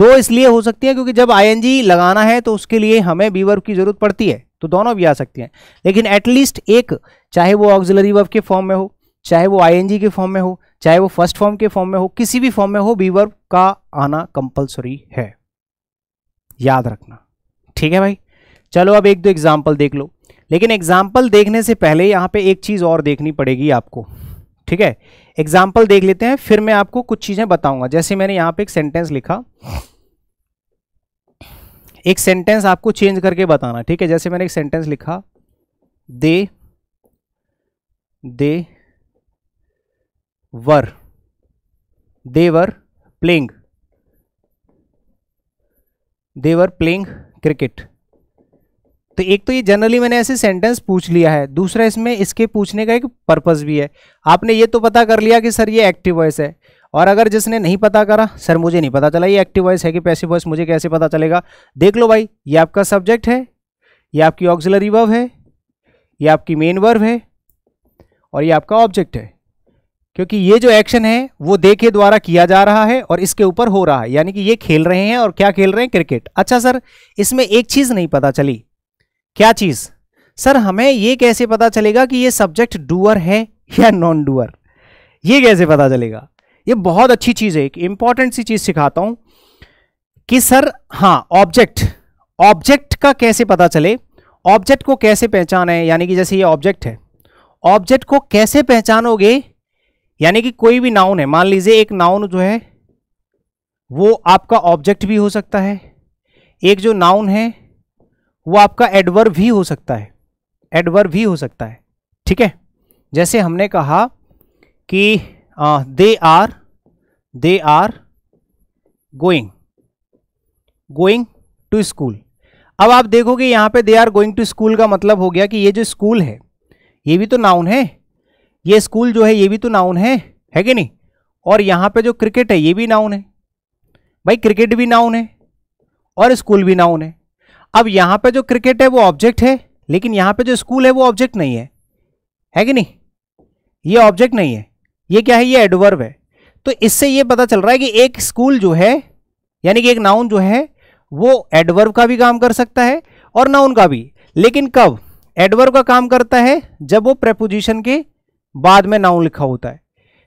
दो इसलिए हो सकती है क्योंकि जब आईएनजी लगाना है तो उसके लिए हमें वीवर्ब की ज़रूरत पड़ती है तो दोनों भी आ सकती हैं लेकिन एटलीस्ट एक चाहे वो ऑक्जिलरी वर्ब के फॉर्म में हो चाहे वो आईएनजी के फॉर्म में हो चाहे वो फर्स्ट फॉर्म के फॉर्म में हो किसी भी फॉर्म में हो बी वर्ब का आना कंपलसरी है याद रखना ठीक है भाई चलो अब एक दो एग्जाम्पल देख लो लेकिन एग्जाम्पल देखने से पहले यहाँ पे एक चीज़ और देखनी पड़ेगी आपको ठीक है एग्जाम्पल देख लेते हैं फिर मैं आपको कुछ चीज़ें बताऊंगा जैसे मैंने यहाँ पे एक सेंटेंस लिखा एक सेंटेंस आपको चेंज करके बताना ठीक है जैसे मैंने एक सेंटेंस लिखा they they were they were playing they were playing cricket तो एक तो ये जनरली मैंने ऐसे सेंटेंस पूछ लिया है दूसरा इसमें इसके पूछने का एक पर्पज भी है आपने ये तो पता कर लिया कि सर ये एक्टिव वॉइस है और अगर जिसने नहीं पता करा सर मुझे नहीं पता चला ये एक्टिव वॉइस है कि पैसिव वॉइस मुझे कैसे पता चलेगा देख लो भाई ये आपका सब्जेक्ट है ये आपकी ऑक्सिलरी वर्व है ये आपकी मेन वर्व है और ये आपका ऑब्जेक्ट है क्योंकि ये जो एक्शन है वो दे के द्वारा किया जा रहा है और इसके ऊपर हो रहा है यानी कि ये खेल रहे हैं और क्या खेल रहे हैं क्रिकेट अच्छा सर इसमें एक चीज नहीं पता चली क्या चीज सर हमें ये कैसे पता चलेगा कि ये सब्जेक्ट डूअर है या नॉन डूअर ये कैसे पता चलेगा ये बहुत अच्छी चीज है एक इंपॉर्टेंट सी चीज सिखाता हूं कि सर हाँ ऑब्जेक्ट ऑब्जेक्ट का कैसे पता चले ऑब्जेक्ट को कैसे है यानी कि जैसे ये ऑब्जेक्ट है ऑब्जेक्ट को कैसे पहचानोगे यानी कि कोई भी नाउन है मान लीजिए एक नाउन जो है वो आपका ऑब्जेक्ट भी हो सकता है एक जो नाउन है वो आपका एडवर्ब भी हो सकता है एडवर्ब भी हो सकता है ठीक है जैसे हमने कहा कि they are they are going going to school अब आप देखोगे यहाँ पे they are going to school का मतलब हो गया कि ये जो स्कूल है ये भी तो नाउन है ये स्कूल जो है ये भी तो नाउन है है कि नहीं और यहाँ पे जो क्रिकेट है ये भी नाउन है भाई क्रिकेट भी नाउन है और स्कूल भी नाउन है अब यहाँ पे जो क्रिकेट है वो ऑब्जेक्ट है लेकिन यहाँ पे जो स्कूल है वो ऑब्जेक्ट नहीं है है कि नहीं ये ऑब्जेक्ट नहीं है ये क्या है ये एडवर्व है तो इससे ये पता चल रहा है कि एक स्कूल जो है यानी कि एक नाउन जो है वो एडवर्व का भी काम कर सकता है और नाउन का भी लेकिन कब एडवर्व का काम करता है जब वो प्रेपोजिशन के बाद में नाउन लिखा होता है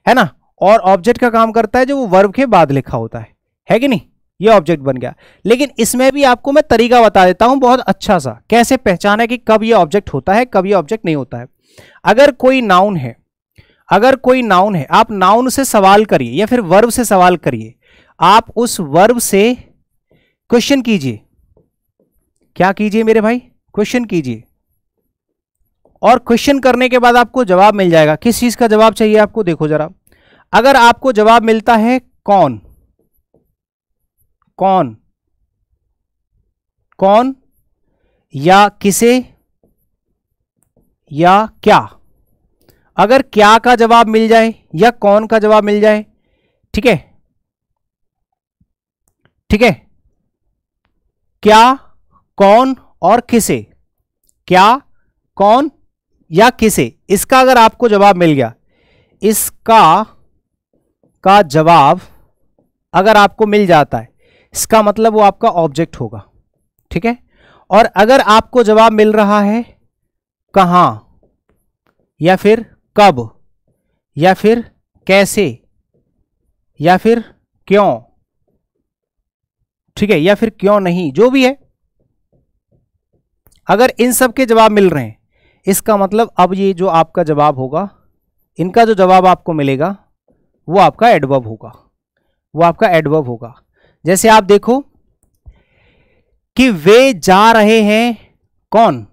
है ना और ऑब्जेक्ट का काम करता है जो वो वर्ब के बाद लिखा होता है है कि नहीं ये ऑब्जेक्ट बन गया लेकिन इसमें भी आपको मैं तरीका बता देता हूं बहुत अच्छा सा कैसे पहचाना कि कब ये ऑब्जेक्ट होता है कब ये ऑब्जेक्ट नहीं होता है अगर कोई नाउन है अगर कोई नाउन है आप नाउन से सवाल करिए या फिर वर्ब से सवाल करिए आप उस वर्ब से क्वेश्चन कीजिए क्या कीजिए मेरे भाई क्वेश्चन कीजिए और क्वेश्चन करने के बाद आपको जवाब मिल जाएगा किस चीज़ का जवाब चाहिए आपको देखो जरा अगर आपको जवाब मिलता है कौन कौन कौन या किसे या क्या अगर क्या का जवाब मिल जाए या कौन का जवाब मिल जाए ठीक है ठीक है क्या कौन और किसे क्या कौन या किसे इसका अगर आपको जवाब मिल गया इसका का जवाब अगर आपको मिल जाता है इसका मतलब वो आपका ऑब्जेक्ट होगा ठीक है और अगर आपको जवाब मिल रहा है कहां या फिर कब या फिर कैसे या फिर क्यों ठीक है या फिर क्यों नहीं जो भी है अगर इन सब के जवाब मिल रहे हैं इसका मतलब अब ये जो आपका जवाब होगा इनका जो जवाब आपको मिलेगा वो आपका एडवर्ब होगा वो आपका एडवर्ब होगा जैसे आप देखो कि वे जा रहे हैं कौन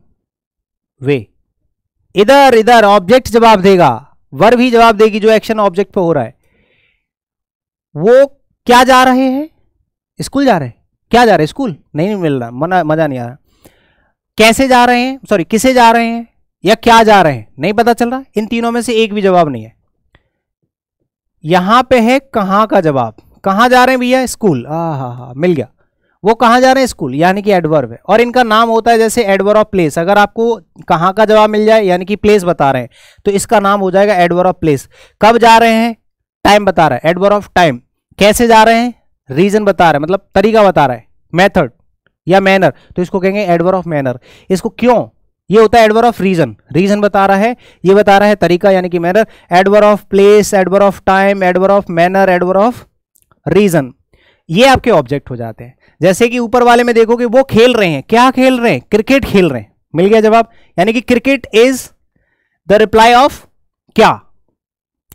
वे इधर इधर ऑब्जेक्ट जवाब देगा वर भी जवाब देगी जो एक्शन ऑब्जेक्ट पे हो रहा है वो क्या जा रहे हैं स्कूल जा रहे हैं क्या जा रहे हैं स्कूल नहीं मिल रहा मना मजा नहीं आ रहा कैसे जा रहे हैं सॉरी किसे जा रहे हैं या क्या जा रहे हैं नहीं पता चल रहा इन तीनों में से एक भी जवाब नहीं है यहां पे है कहां का जवाब कहां जा रहे हैं भैया स्कूल हा हा हा मिल गया वो कहां जा रहे हैं स्कूल यानी कि एडवर्ब है और इनका नाम होता है जैसे एडवर ऑफ प्लेस अगर आपको कहां का जवाब मिल जाए यानी कि प्लेस बता रहे हैं तो इसका नाम हो जाएगा एडवर ऑफ प्लेस कब जा रहे हैं टाइम बता रहा है एडवर ऑफ टाइम कैसे जा रहे हैं रीजन बता रहे हैं मतलब तरीका बता रहा है मेथड या मैनर तो इसको कहेंगे एडवर ऑफ मैनर इसको क्यों ये होता है एडवर ऑफ रीजन रीजन बता रहा है ये बता रहा है तरीका यानी कि manner adverb of place adverb of time adverb of manner adverb of reason ये आपके ऑब्जेक्ट हो जाते हैं जैसे कि ऊपर वाले में देखोगे वो खेल रहे हैं क्या खेल रहे हैं क्रिकेट खेल रहे हैं मिल गया जवाब यानी कि cricket is the reply of क्या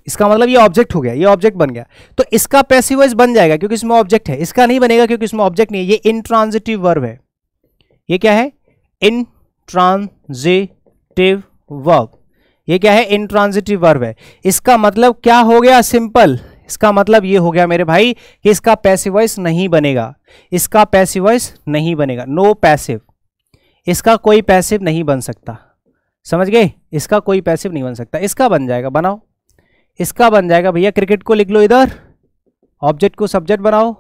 इसका मतलब ये ऑब्जेक्ट हो गया ये ऑब्जेक्ट बन गया तो इसका पैसिव वॉइस बन जाएगा क्योंकि इसमें ऑब्जेक्ट है इसका नहीं बनेगा क्योंकि इसमें ऑब्जेक्ट नहीं है ये इनट्रांजिटिव वर्ब है ये क्या है इन ट्रांजिटिव वर्ब ये क्या है इंट्रांजिटिव वर्ब है इसका मतलब क्या हो गया सिंपल इसका मतलब ये हो गया मेरे भाई कि इसका पैसिव वॉइस नहीं बनेगा इसका पैसिव वॉइस नहीं बनेगा नो पैसिव इसका कोई पैसिव नहीं बन सकता समझ गए इसका कोई पैसिव नहीं बन सकता इसका बन जाएगा बनाओ इसका बन जाएगा भैया क्रिकेट को लिख लो इधर ऑब्जेक्ट को सब्जेक्ट बनाओ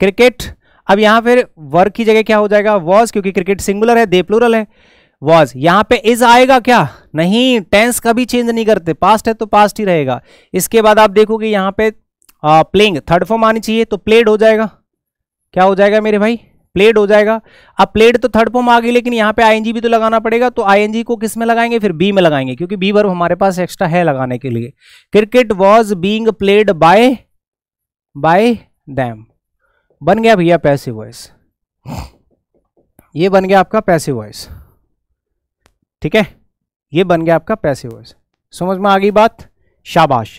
क्रिकेट अब यहां फिर वर्क की जगह क्या हो जाएगा वॉज क्योंकि क्रिकेट सिंगुलर है दे प्लूरल है वॉज यहां पे इज आएगा क्या नहीं टेंस कभी चेंज नहीं करते पास्ट है तो पास्ट ही रहेगा इसके बाद आप देखोगे यहाँ पे प्लेइंग थर्ड फॉर्म आनी चाहिए तो प्लेड हो जाएगा क्या हो जाएगा मेरे भाई प्लेड हो जाएगा अब प्लेड तो थर्ड फॉर्म आ गई लेकिन यहाँ पे आईएनजी भी तो लगाना पड़ेगा तो आईएनजी को किस में लगाएंगे फिर बी में लगाएंगे क्योंकि बी वर्ब हमारे पास एक्स्ट्रा है लगाने के लिए cricket was being played by by them बन गया भैया पैसिव वॉइस ये बन गया आपका पैसिव वॉइस ठीक है ये बन गया आपका पैसिव वॉइस समझ में आ गई बात शाबाश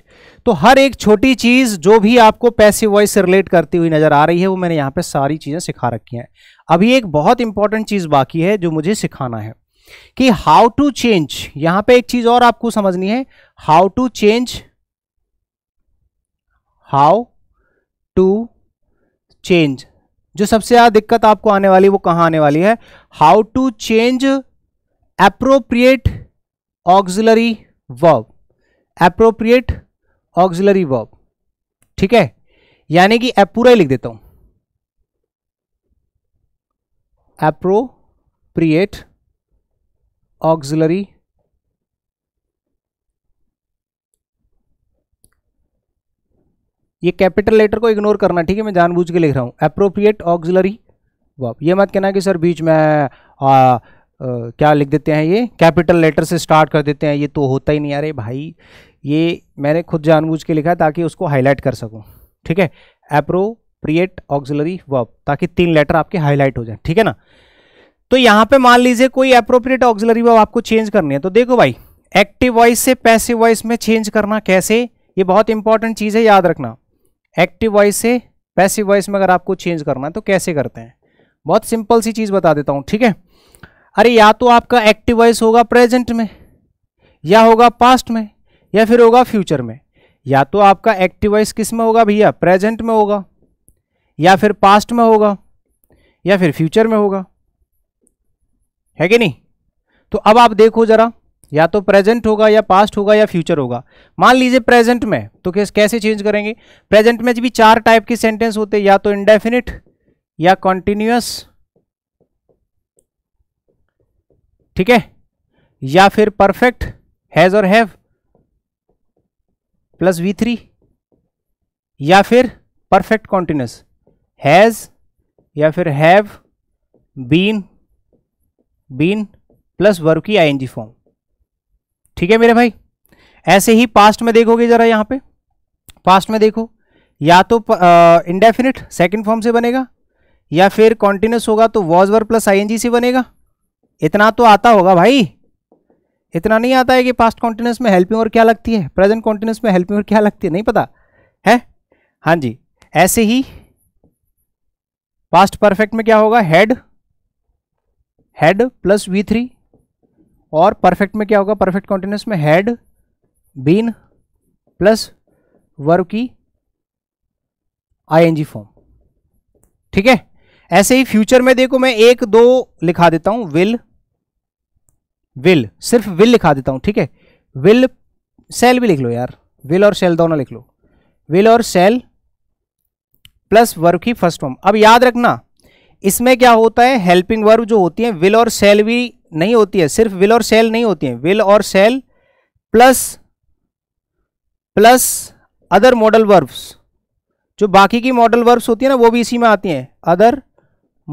तो हर एक छोटी चीज़ जो भी आपको पैसिव वॉइस से रिलेट करती हुई नज़र आ रही है वो मैंने यहां पे सारी चीज़ें सिखा रखी हैं अभी एक बहुत इंपॉर्टेंट चीज़ बाकी है जो मुझे सिखाना है कि हाउ टू चेंज यहां पे एक चीज़ और आपको समझनी है how to change how to change जो सबसे ज़्यादा दिक्कत आपको आने वाली वो कहाँ आने वाली है how to change appropriate auxiliary verb appropriate auxiliary verb ठीक है यानी कि पूरा ही लिख देता हूं एप्रोप्रिएट ऑक्सिलरी ये कैपिटल लेटर को इग्नोर करना ठीक है मैं जानबूझ के लिख रहा हूँ अप्रोप्रिएट ऑक्सिलरी वर्ब ये मत कहना कि सर बीच में आ, आ, क्या लिख देते हैं ये कैपिटल लेटर से स्टार्ट कर देते हैं ये तो होता ही नहीं अरे भाई ये मैंने खुद जानबूझ के लिखा ताकि उसको हाईलाइट कर सकूँ ठीक है अप्रोप्रिएट ऑक्सिलरी वर्ब ताकि तीन लेटर आपके हाईलाइट हो जाए ठीक है ना तो यहाँ पे मान लीजिए कोई अप्रोप्रिएट ऑक्सिलरी वर्ब आपको चेंज करनी है तो देखो भाई एक्टिव वॉइस से पैसिव वॉइस में चेंज करना कैसे ये बहुत इंपॉर्टेंट चीज़ है याद रखना एक्टिव वॉइस से पैसिव वॉइस में अगर आपको चेंज करना है तो कैसे करते हैं बहुत सिंपल सी चीज़ बता देता हूँ ठीक है अरे या तो आपका एक्टिव वॉइस होगा प्रेजेंट में या होगा पास्ट में या फिर होगा फ्यूचर में या तो आपका एक्टिव वॉइस किस में होगा भैया प्रेजेंट में होगा या फिर पास्ट में होगा या फिर फ्यूचर में होगा है कि नहीं तो अब आप देखो ज़रा या तो प्रेजेंट होगा या पास्ट होगा या फ्यूचर होगा मान लीजिए प्रेजेंट में तो कैसे चेंज करेंगे प्रेजेंट में भी चार टाइप के सेंटेंस होते हैं या तो इंडेफिनिट या कॉन्टिन्यूस ठीक है या फिर परफेक्ट हैज़ और हैव प्लस वी थ्री या फिर परफेक्ट कॉन्टिन्यूस हैज़ या फिर have been been plus verb की आईएनजी फॉर्म ठीक है मेरे भाई ऐसे ही पास्ट में देखोगे जरा यहाँ पे पास्ट में देखो या तो इंडेफिनिट सेकंड फॉर्म से बनेगा या फिर कॉन्टिन्यूस होगा तो वॉज वर प्लस आई से बनेगा इतना तो आता होगा भाई इतना नहीं आता है कि पास्ट कॉन्टिन्यूस में हेल्पिंग और क्या लगती है प्रेजेंट कॉन्टिन्यूस में हेल्पिंग और क्या लगती है नहीं पता है हाँ जी ऐसे ही पास्ट परफेक्ट में क्या होगा had had plus V three और परफेक्ट में क्या होगा परफेक्ट कॉन्टिन्यूस में हैड बीन प्लस वर्ब की आईएनजी फॉर्म ठीक है ऐसे ही फ्यूचर में देखो मैं एक दो लिखा देता हूं विल विल सिर्फ विल लिखा देता हूं ठीक है विल सेल भी लिख लो यार विल और सेल दोनों लिख लो विल और सेल प्लस वर्ब की फर्स्ट फॉर्म अब याद रखना इसमें क्या होता है हेल्पिंग वर्ब जो होती है विल और सेल भी नहीं होती है सिर्फ विल और सेल नहीं होती है विल और shall plus plus other modal verbs जो बाकी की मॉडल वर्ब्स होती है ना वो भी इसी में आती हैं अदर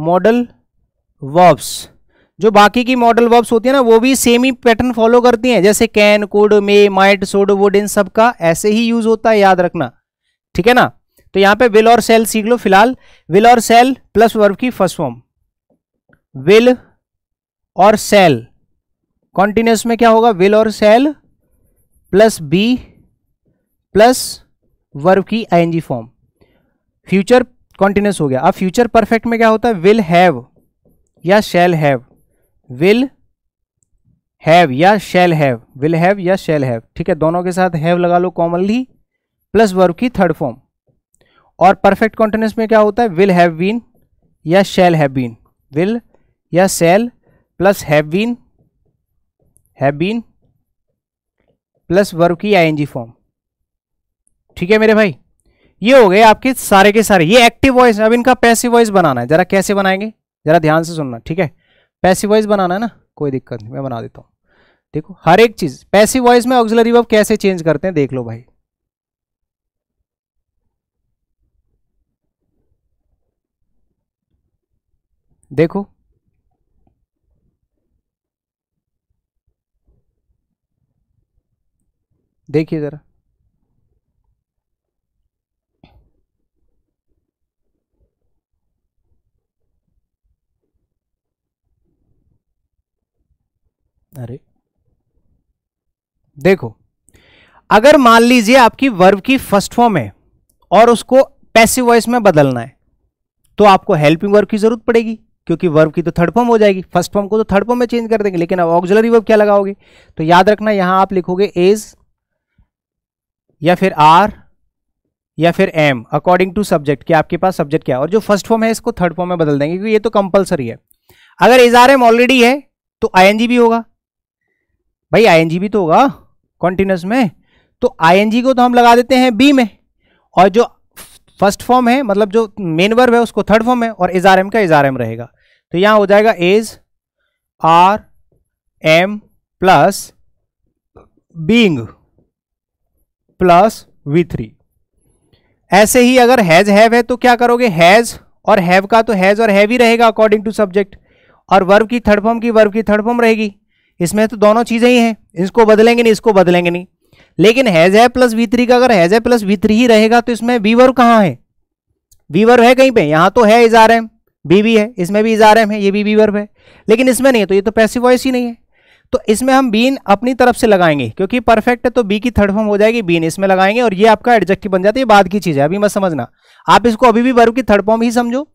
मॉडल वर्ब्स जो बाकी की मॉडल वर्ब्स होती है ना वो भी सेम ही पैटर्न फॉलो करती हैं जैसे can could may might should would इन सब का ऐसे ही यूज होता है याद रखना ठीक है ना तो यहां पे विल और सेल सीख लो फिलहाल विल और सेल प्लस वर्ब की फर्स्ट फॉर्म विल और सेल कॉन्टिन्यूस में क्या होगा विल और shall plus be plus verb की आईएनजी फॉर्म फ्यूचर कॉन्टिन्यूस हो गया अब फ्यूचर परफेक्ट में क्या होता है विल हैव या शैल हैव विल हैव या शैल हैव विल हैव या शैल हैव ठीक है दोनों के साथ हैव लगा लो कॉमनली प्लस वर्ब की थर्ड फॉर्म और परफेक्ट कॉन्टिन्यूस में क्या होता है विल हैव बीन या शेल हैव बीन विल या shall plus have been have been plus verb की आईएनजी फॉर्म ठीक है मेरे भाई ये हो गए आपके सारे के सारे ये एक्टिव वॉइस अब इनका पैसिव वॉइस बनाना है जरा कैसे बनाएंगे जरा ध्यान से सुनना ठीक है पैसिव वॉइस बनाना है ना कोई दिक्कत नहीं मैं बना देता हूँ देखो हर एक चीज़ पैसिव वॉइस में ऑक्सिलरी वर्ब कैसे चेंज करते हैं देख लो भाई देखो देखिए ज़रा अरे देखो अगर मान लीजिए आपकी वर्ब की फर्स्ट फॉर्म है और उसको पैसिव वॉइस में बदलना है तो आपको हेल्पिंग वर्ब की जरूरत पड़ेगी क्योंकि वर्ब की तो थर्ड फॉर्म हो जाएगी फर्स्ट फॉर्म को तो थर्ड फॉर्म में चेंज कर देंगे लेकिन अब ऑक्जुलरी वर्ब क्या लगाओगे तो याद रखना यहां आप लिखोगे एज या फिर आर या फिर एम अकॉर्डिंग टू सब्जेक्ट कि आपके पास सब्जेक्ट क्या है और जो फर्स्ट फॉर्म है इसको थर्ड फॉर्म में बदल देंगे क्योंकि ये तो कंपलसरी है अगर एज आर एम ऑलरेडी है तो आई भी होगा भाई आई भी तो होगा कॉन्टिन्यूस में तो आई को तो हम लगा देते हैं बी में और जो फर्स्ट फॉर्म है मतलब जो मेन वर्ब है उसको थर्ड फॉर्म है और इजारम का इजारम रहेगा तो यहां हो जाएगा is are am plus being plus V three ऐसे ही अगर हैज हैव है तो क्या करोगे हैज और हैव का तो हैज और हैव ही रहेगा अकॉर्डिंग टू सब्जेक्ट और वर्ब की थर्ड फॉर्म की वर्ब की थर्ड फॉर्म रहेगी इसमें तो दोनों चीज़ें ही हैं इसको बदलेंगे नहीं इसको बदलेंगे नहीं लेकिन हैज है प्लस वी थ्री का अगर हैज है प्लस वी थ्री ही रहेगा तो इसमें वी वर्व कहाँ है वी वर्व है कहीं पे यहाँ तो है इजार एम बीवी है इसमें भी इजार है ये भी बी वर्ब है लेकिन इसमें नहीं है तो ये तो पैसिव वॉइस ही नहीं है तो इसमें हम बीन अपनी तरफ से लगाएंगे क्योंकि परफेक्ट है तो बी की थर्ड फॉर्म हो जाएगी बीन इसमें लगाएंगे और ये आपका एडजेक्टिव बन जाता है ये बाद की चीज़ है अभी मत समझना आप इसको अभी भी वर्ब की थर्ड फॉर्म ही समझो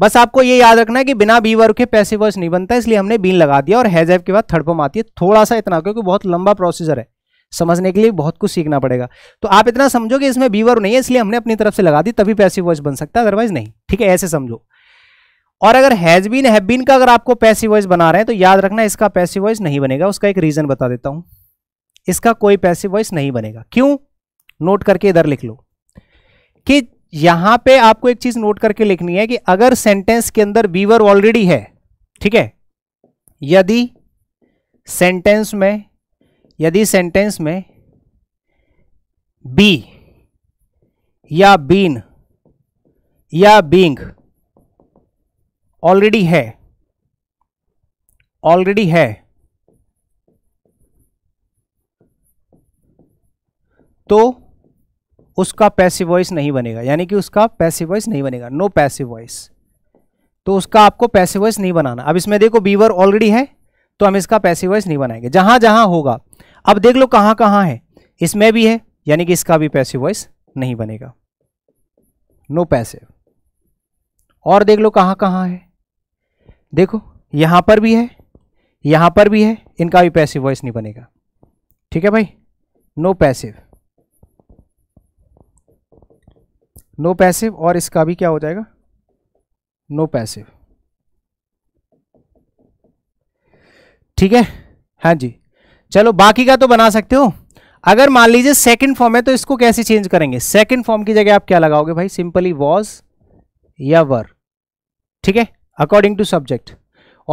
बस आपको ये याद रखना है कि बिना बी वर्ग के पैसिव वॉइस नहीं बनता इसलिए हमने बीन लगा दिया और हैजैब के बाद थर्ड फॉर्म आती है थोड़ा सा इतना क्योंकि बहुत लंबा प्रोसीजर है समझने के लिए बहुत कुछ सीखना पड़ेगा तो आप इतना समझो कि इसमें बी नहीं है इसलिए हमने अपनी तरफ से लगा दी तभी पैसिव वॉइस बन सकता है अदरवाइज नहीं ठीक है ऐसे समझो और अगर हैज बीन हैव बीन का अगर आपको पैसिव वॉइस बना रहे हैं तो याद रखना इसका पैसिव वॉइस नहीं बनेगा उसका एक रीजन बता देता हूं इसका कोई पैसिव वॉइस नहीं बनेगा क्यों नोट करके इधर लिख लो कि यहां पे आपको एक चीज नोट करके लिखनी है कि अगर सेंटेंस के अंदर बीवर ऑलरेडी है ठीक है यदि सेंटेंस में यदि सेंटेंस में बी या बीन या बींग ऑलरेडी है ऑलरेडी है तो उसका पैसिव वॉइस नहीं बनेगा यानी कि उसका पैसिव वॉइस नहीं बनेगा नो पैसिव वॉइस तो उसका आपको पैसिव वॉइस नहीं बनाना अब इसमें देखो बीवर ऑलरेडी है तो हम इसका पैसिव वॉइस नहीं बनाएंगे जहां जहां होगा अब देख लो कहां कहां है इसमें भी है यानी कि इसका भी पैसिव वॉइस नहीं बनेगा नो पैसिव और देख लो कहां कहां है देखो यहाँ पर भी है यहाँ पर भी है इनका भी पैसिव वॉइस नहीं बनेगा ठीक है भाई नो पैसिव नो पैसिव और इसका भी क्या हो जाएगा नो पैसिव ठीक है हाँ जी चलो बाकी का तो बना सकते हो अगर मान लीजिए सेकंड फॉर्म है तो इसको कैसे चेंज करेंगे सेकंड फॉर्म की जगह आप क्या लगाओगे भाई सिंपली वॉज या वर ठीक है अकॉर्डिंग टू सब्जेक्ट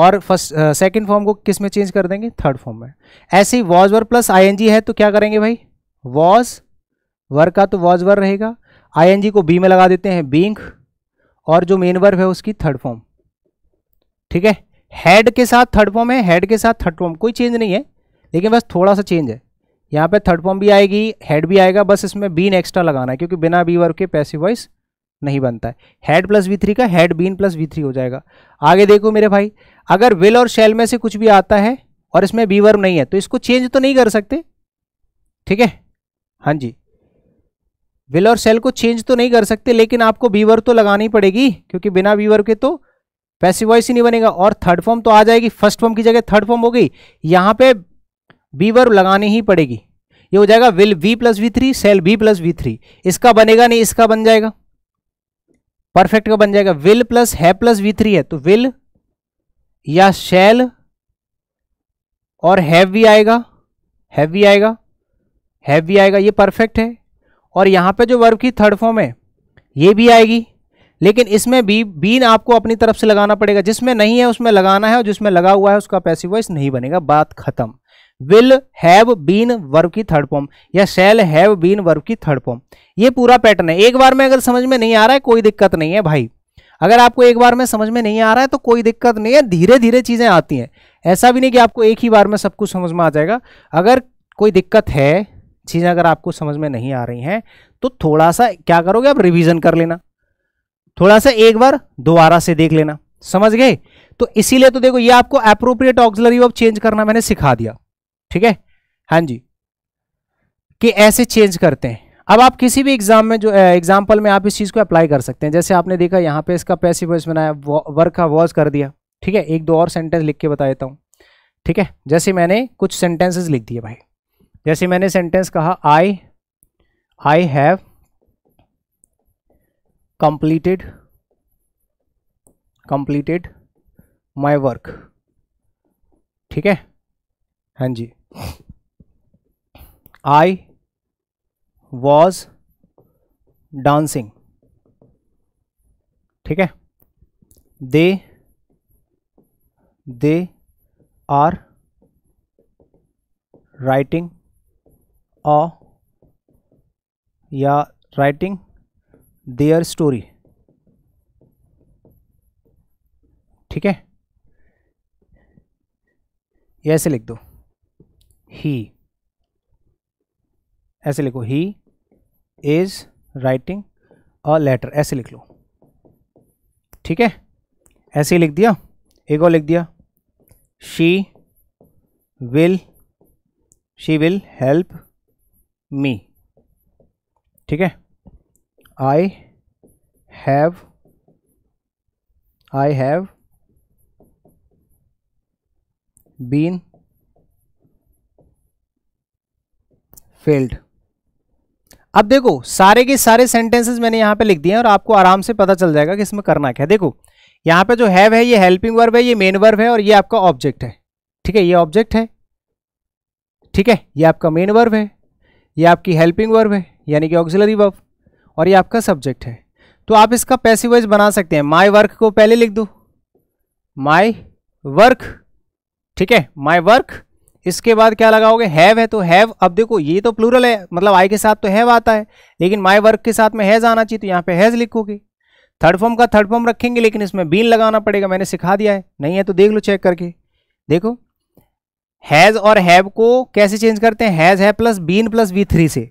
और फर्स्ट सेकेंड फॉर्म को किस में चेंज कर देंगे थर्ड फॉर्म में ऐसे ही वॉज वर प्लस आईएनजी है तो क्या करेंगे भाई वॉज वर का तो वॉज वर रहेगा जी को बी में लगा देते हैं बींग और जो मेन वर्ब है उसकी थर्ड फॉर्म ठीक है हेड के साथ थर्ड फॉर्म है हेड के साथ थर्ड फॉर्म कोई चेंज नहीं है लेकिन बस थोड़ा सा चेंज है यहाँ पे थर्ड फॉर्म भी आएगी हेड भी आएगा बस इसमें बीन एक्स्ट्रा लगाना है क्योंकि बिना बी वर्ब के पैसिव वॉइस नहीं बनता है हैड प्लस वी थ्री का had been plus V three हो जाएगा आगे देखो मेरे भाई अगर विल और शेल में से कुछ भी आता है और इसमें बी वर्ब नहीं है तो इसको चेंज तो नहीं कर सकते ठीक है हाँ जी विल और सेल को चेंज तो नहीं कर सकते लेकिन आपको बीवर तो लगानी पड़ेगी क्योंकि बिना वर्ब के तो पैसिव वॉइस ही नहीं बनेगा और थर्ड फॉर्म तो आ जाएगी फर्स्ट फॉर्म की जगह थर्ड फॉर्म हो गई यहाँ पे बीवर लगानी ही पड़ेगी ये हो जाएगा will be plus V three shall be plus V three इसका बनेगा नहीं इसका बन जाएगा परफेक्ट का बन जाएगा विल प्लस है प्लस वी थ्री है तो विल या शैल और हैव भी आएगा हैव भी आएगा हैव भी आएगा ये परफेक्ट है और यहाँ पे जो वर्ब की थर्ड फॉर्म है ये भी आएगी लेकिन इसमें भी बीन आपको अपनी तरफ से लगाना पड़ेगा जिसमें नहीं है उसमें लगाना है और जिसमें लगा हुआ है उसका पैसिव वॉइस नहीं बनेगा बात खत्म विल हैव बीन वर्ब की थर्ड फॉर्म या शैल हैव बीन वर्ब की थर्ड फॉर्म ये पूरा पैटर्न है एक बार में अगर समझ में नहीं आ रहा है कोई दिक्कत नहीं है भाई अगर आपको एक बार में समझ में नहीं आ रहा है तो कोई दिक्कत नहीं है धीरे धीरे चीज़ें आती हैं ऐसा भी नहीं कि आपको एक ही बार में सब कुछ समझ में आ जाएगा अगर कोई दिक्कत है चीज़ें अगर आपको समझ में नहीं आ रही हैं तो थोड़ा सा क्या करोगे आप रिवीजन कर लेना थोड़ा सा एक बार दोबारा से देख लेना समझ गए तो इसीलिए तो देखो ये आपको अप्रोप्रिएट ऑक्सिलरी वर्ब चेंज करना मैंने सिखा दिया ठीक है हाँ जी कि ऐसे चेंज करते हैं अब आप किसी भी एग्जाम में जो एग्जाम्पल में आप इस चीज़ को अप्लाई कर सकते हैं जैसे आपने देखा यहाँ पे इसका पैसिव वॉइस बनाया वर्क का वॉज कर दिया ठीक है एक दो और सेंटेंस लिख के बता देता हूँ ठीक है जैसे मैंने कुछ सेंटेंसेस लिख दिए भाई जैसे मैंने सेंटेंस कहा I I have completed completed my work ठीक है हाँ जी आई वॉज डांसिंग ठीक है दे दे आर राइटिंग अ या राइटिंग देयर स्टोरी ठीक है ऐसे लिख दो ही ऐसे लिखो he is writing a letter ऐसे लिख लो ठीक है ऐसे ही लिख दिया एक और लिख दिया she will she will help me ठीक है I have I have been failed अब देखो सारे के सारे सेंटेंसेस मैंने यहां पे लिख दिए हैं और आपको आराम से पता चल जाएगा कि इसमें करना क्या है देखो यहां पे जो हैव है ये हेल्पिंग वर्ब है ये मेन वर्ब है और ये आपका ऑब्जेक्ट है ठीक है ये ऑब्जेक्ट है ठीक है ये आपका मेन वर्ब है ये आपकी हेल्पिंग वर्ब है यानी कि ऑक्सिलरी वर्ब और ये आपका सब्जेक्ट है तो आप इसका पैसिवाइज बना सकते हैं माई वर्क को पहले लिख दो माई वर्क ठीक है माई वर्क इसके बाद क्या लगाओगे हैव है तो हैव अब देखो ये तो प्लूरल है मतलब आई के साथ तो हैव आता है लेकिन माई वर्क के साथ में हैज आना चाहिए तो यहाँ पे हैज लिखोगे थर्ड फॉर्म का थर्ड फॉर्म रखेंगे लेकिन इसमें बीन लगाना पड़ेगा मैंने सिखा दिया है नहीं है तो देख लो चेक करके देखो हैज और हैव को कैसे चेंज करते हैं हैज है plus been plus V three से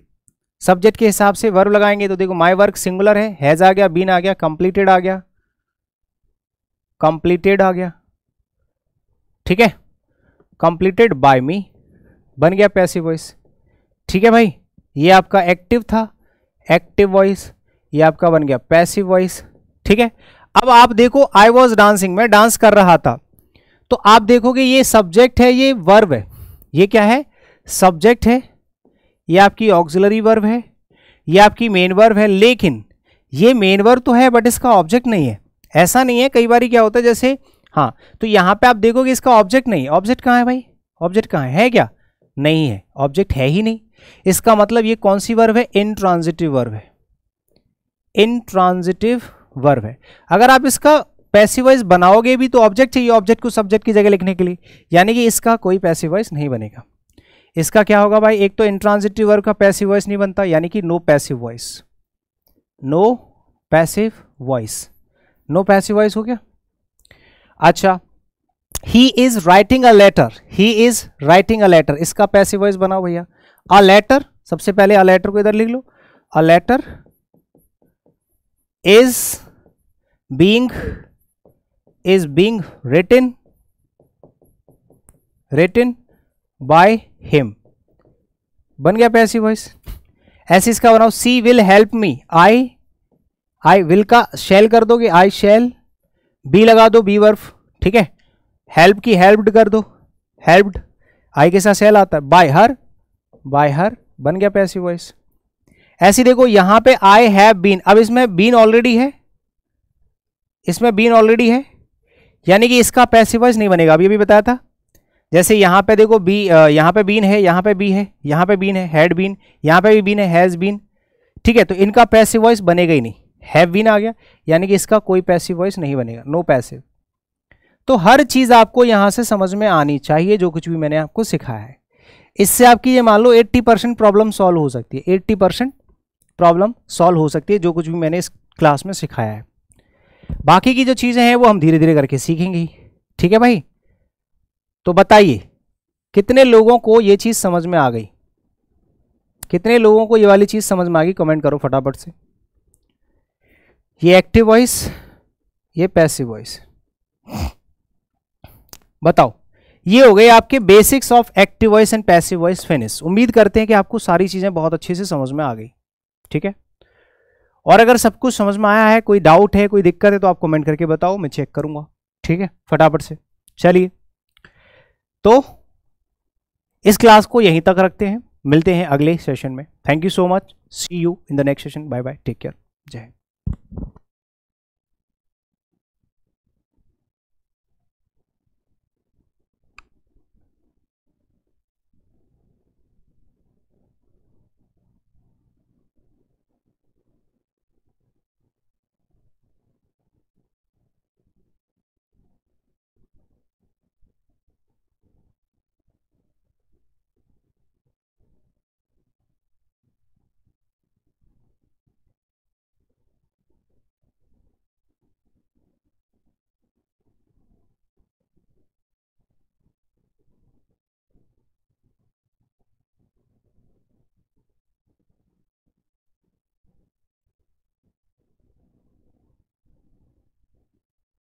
सब्जेक्ट के हिसाब से वर्ब लगाएंगे तो देखो माई वर्क सिंगुलर है हैज आ गया बीन आ गया कंप्लीटेड आ गया कंप्लीटेड आ गया ठीक है कंप्लीटेड बाय मी बन गया पैसिव वॉइस ठीक है भाई ये आपका एक्टिव था एक्टिव वॉइस ये आपका बन गया पैसिव वॉइस ठीक है अब आप देखो आई वॉज डांसिंग मैं डांस कर रहा था तो आप देखोगे ये सब्जेक्ट है ये वर्ब है ये क्या है सब्जेक्ट है ये आपकी ऑक्सिलरी वर्ब है ये आपकी मेन वर्ब है लेकिन ये मेन वर्ब तो है बट इसका ऑब्जेक्ट नहीं है ऐसा नहीं है कई बार क्या होता है जैसे हाँ तो यहाँ पे आप देखोगे इसका ऑब्जेक्ट नहीं ऑब्जेक्ट कहाँ है भाई ऑब्जेक्ट कहाँ है? है क्या नहीं है ऑब्जेक्ट है ही नहीं इसका मतलब ये कौन सी वर्व है इनट्रांजिटिव वर्व है इनट्रांजिटिव वर्व है अगर आप इसका पैसिवाइज बनाओगे भी तो ऑब्जेक्ट चाहिए ऑब्जेक्ट को सब्जेक्ट की जगह लिखने के लिए यानी कि इसका कोई पैसिवाइज नहीं बनेगा इसका क्या होगा भाई एक तो इंट्रांजिटिव वर्ब का पैसिव वॉइस नहीं बनता यानी कि no passive voice no passive voice no passive voice हो गया अच्छा he is writing a letter he is writing a letter इसका पैसिव वॉइस बनाओ भैया अ लेटर सबसे पहले अ लेटर को इधर लिख लो a letter is being is being written written by him बन गया पैसिव वॉइस ऐसे इसका बनाओ she will help me I I will का शेल कर दोगे आई शेल बी लगा दो बी वर्फ ठीक है हेल्प की हेल्प्ड कर दो हेल्प्ड आई के साथ सेल आता है बाय हर बाय हर बन गया पैसिव वॉइस ऐसी देखो यहां पे आई हैव बीन अब इसमें बीन ऑलरेडी है इसमें बीन ऑलरेडी है यानी कि इसका पैसिव वॉइस नहीं बनेगा अभी अभी बताया था जैसे यहां पे देखो बी यहाँ पे बीन है यहां पे बी है यहां पे बीन है हैड बीन यहां पे भी बीन है हैज़ बीन ठीक है तो इनका पैसिव वॉइस बनेगा ही नहीं हैव बीन आ गया यानी कि इसका कोई पैसिव वॉइस नहीं बनेगा नो पैसिव तो हर चीज़ आपको यहां से समझ में आनी चाहिए जो कुछ भी मैंने आपको सिखाया है इससे आपकी ये मान लो 80 परसेंट प्रॉब्लम सॉल्व हो सकती है 80 परसेंट प्रॉब्लम सॉल्व हो सकती है जो कुछ भी मैंने इस क्लास में सिखाया है बाकी की जो चीज़ें हैं वो हम धीरे धीरे करके सीखेंगे ठीक है भाई तो बताइए कितने लोगों को ये चीज़ समझ में आ गई कितने लोगों को ये वाली चीज़ समझ में आ गई कमेंट करो फटाफट से ये एक्टिव वॉइस ये पैसिव वॉइस बताओ ये हो गए आपके basics of active voice and passive voice finish उम्मीद करते हैं कि आपको सारी चीज़ें बहुत अच्छे से समझ में आ गई ठीक है और अगर सब कुछ समझ में आया है कोई डाउट है कोई दिक्कत है तो आप कमेंट करके बताओ मैं चेक करूंगा ठीक है फटाफट से चलिए तो इस क्लास को यहीं तक रखते हैं मिलते हैं अगले सेशन में thank you so much see you in the next session bye bye take care Jai Hind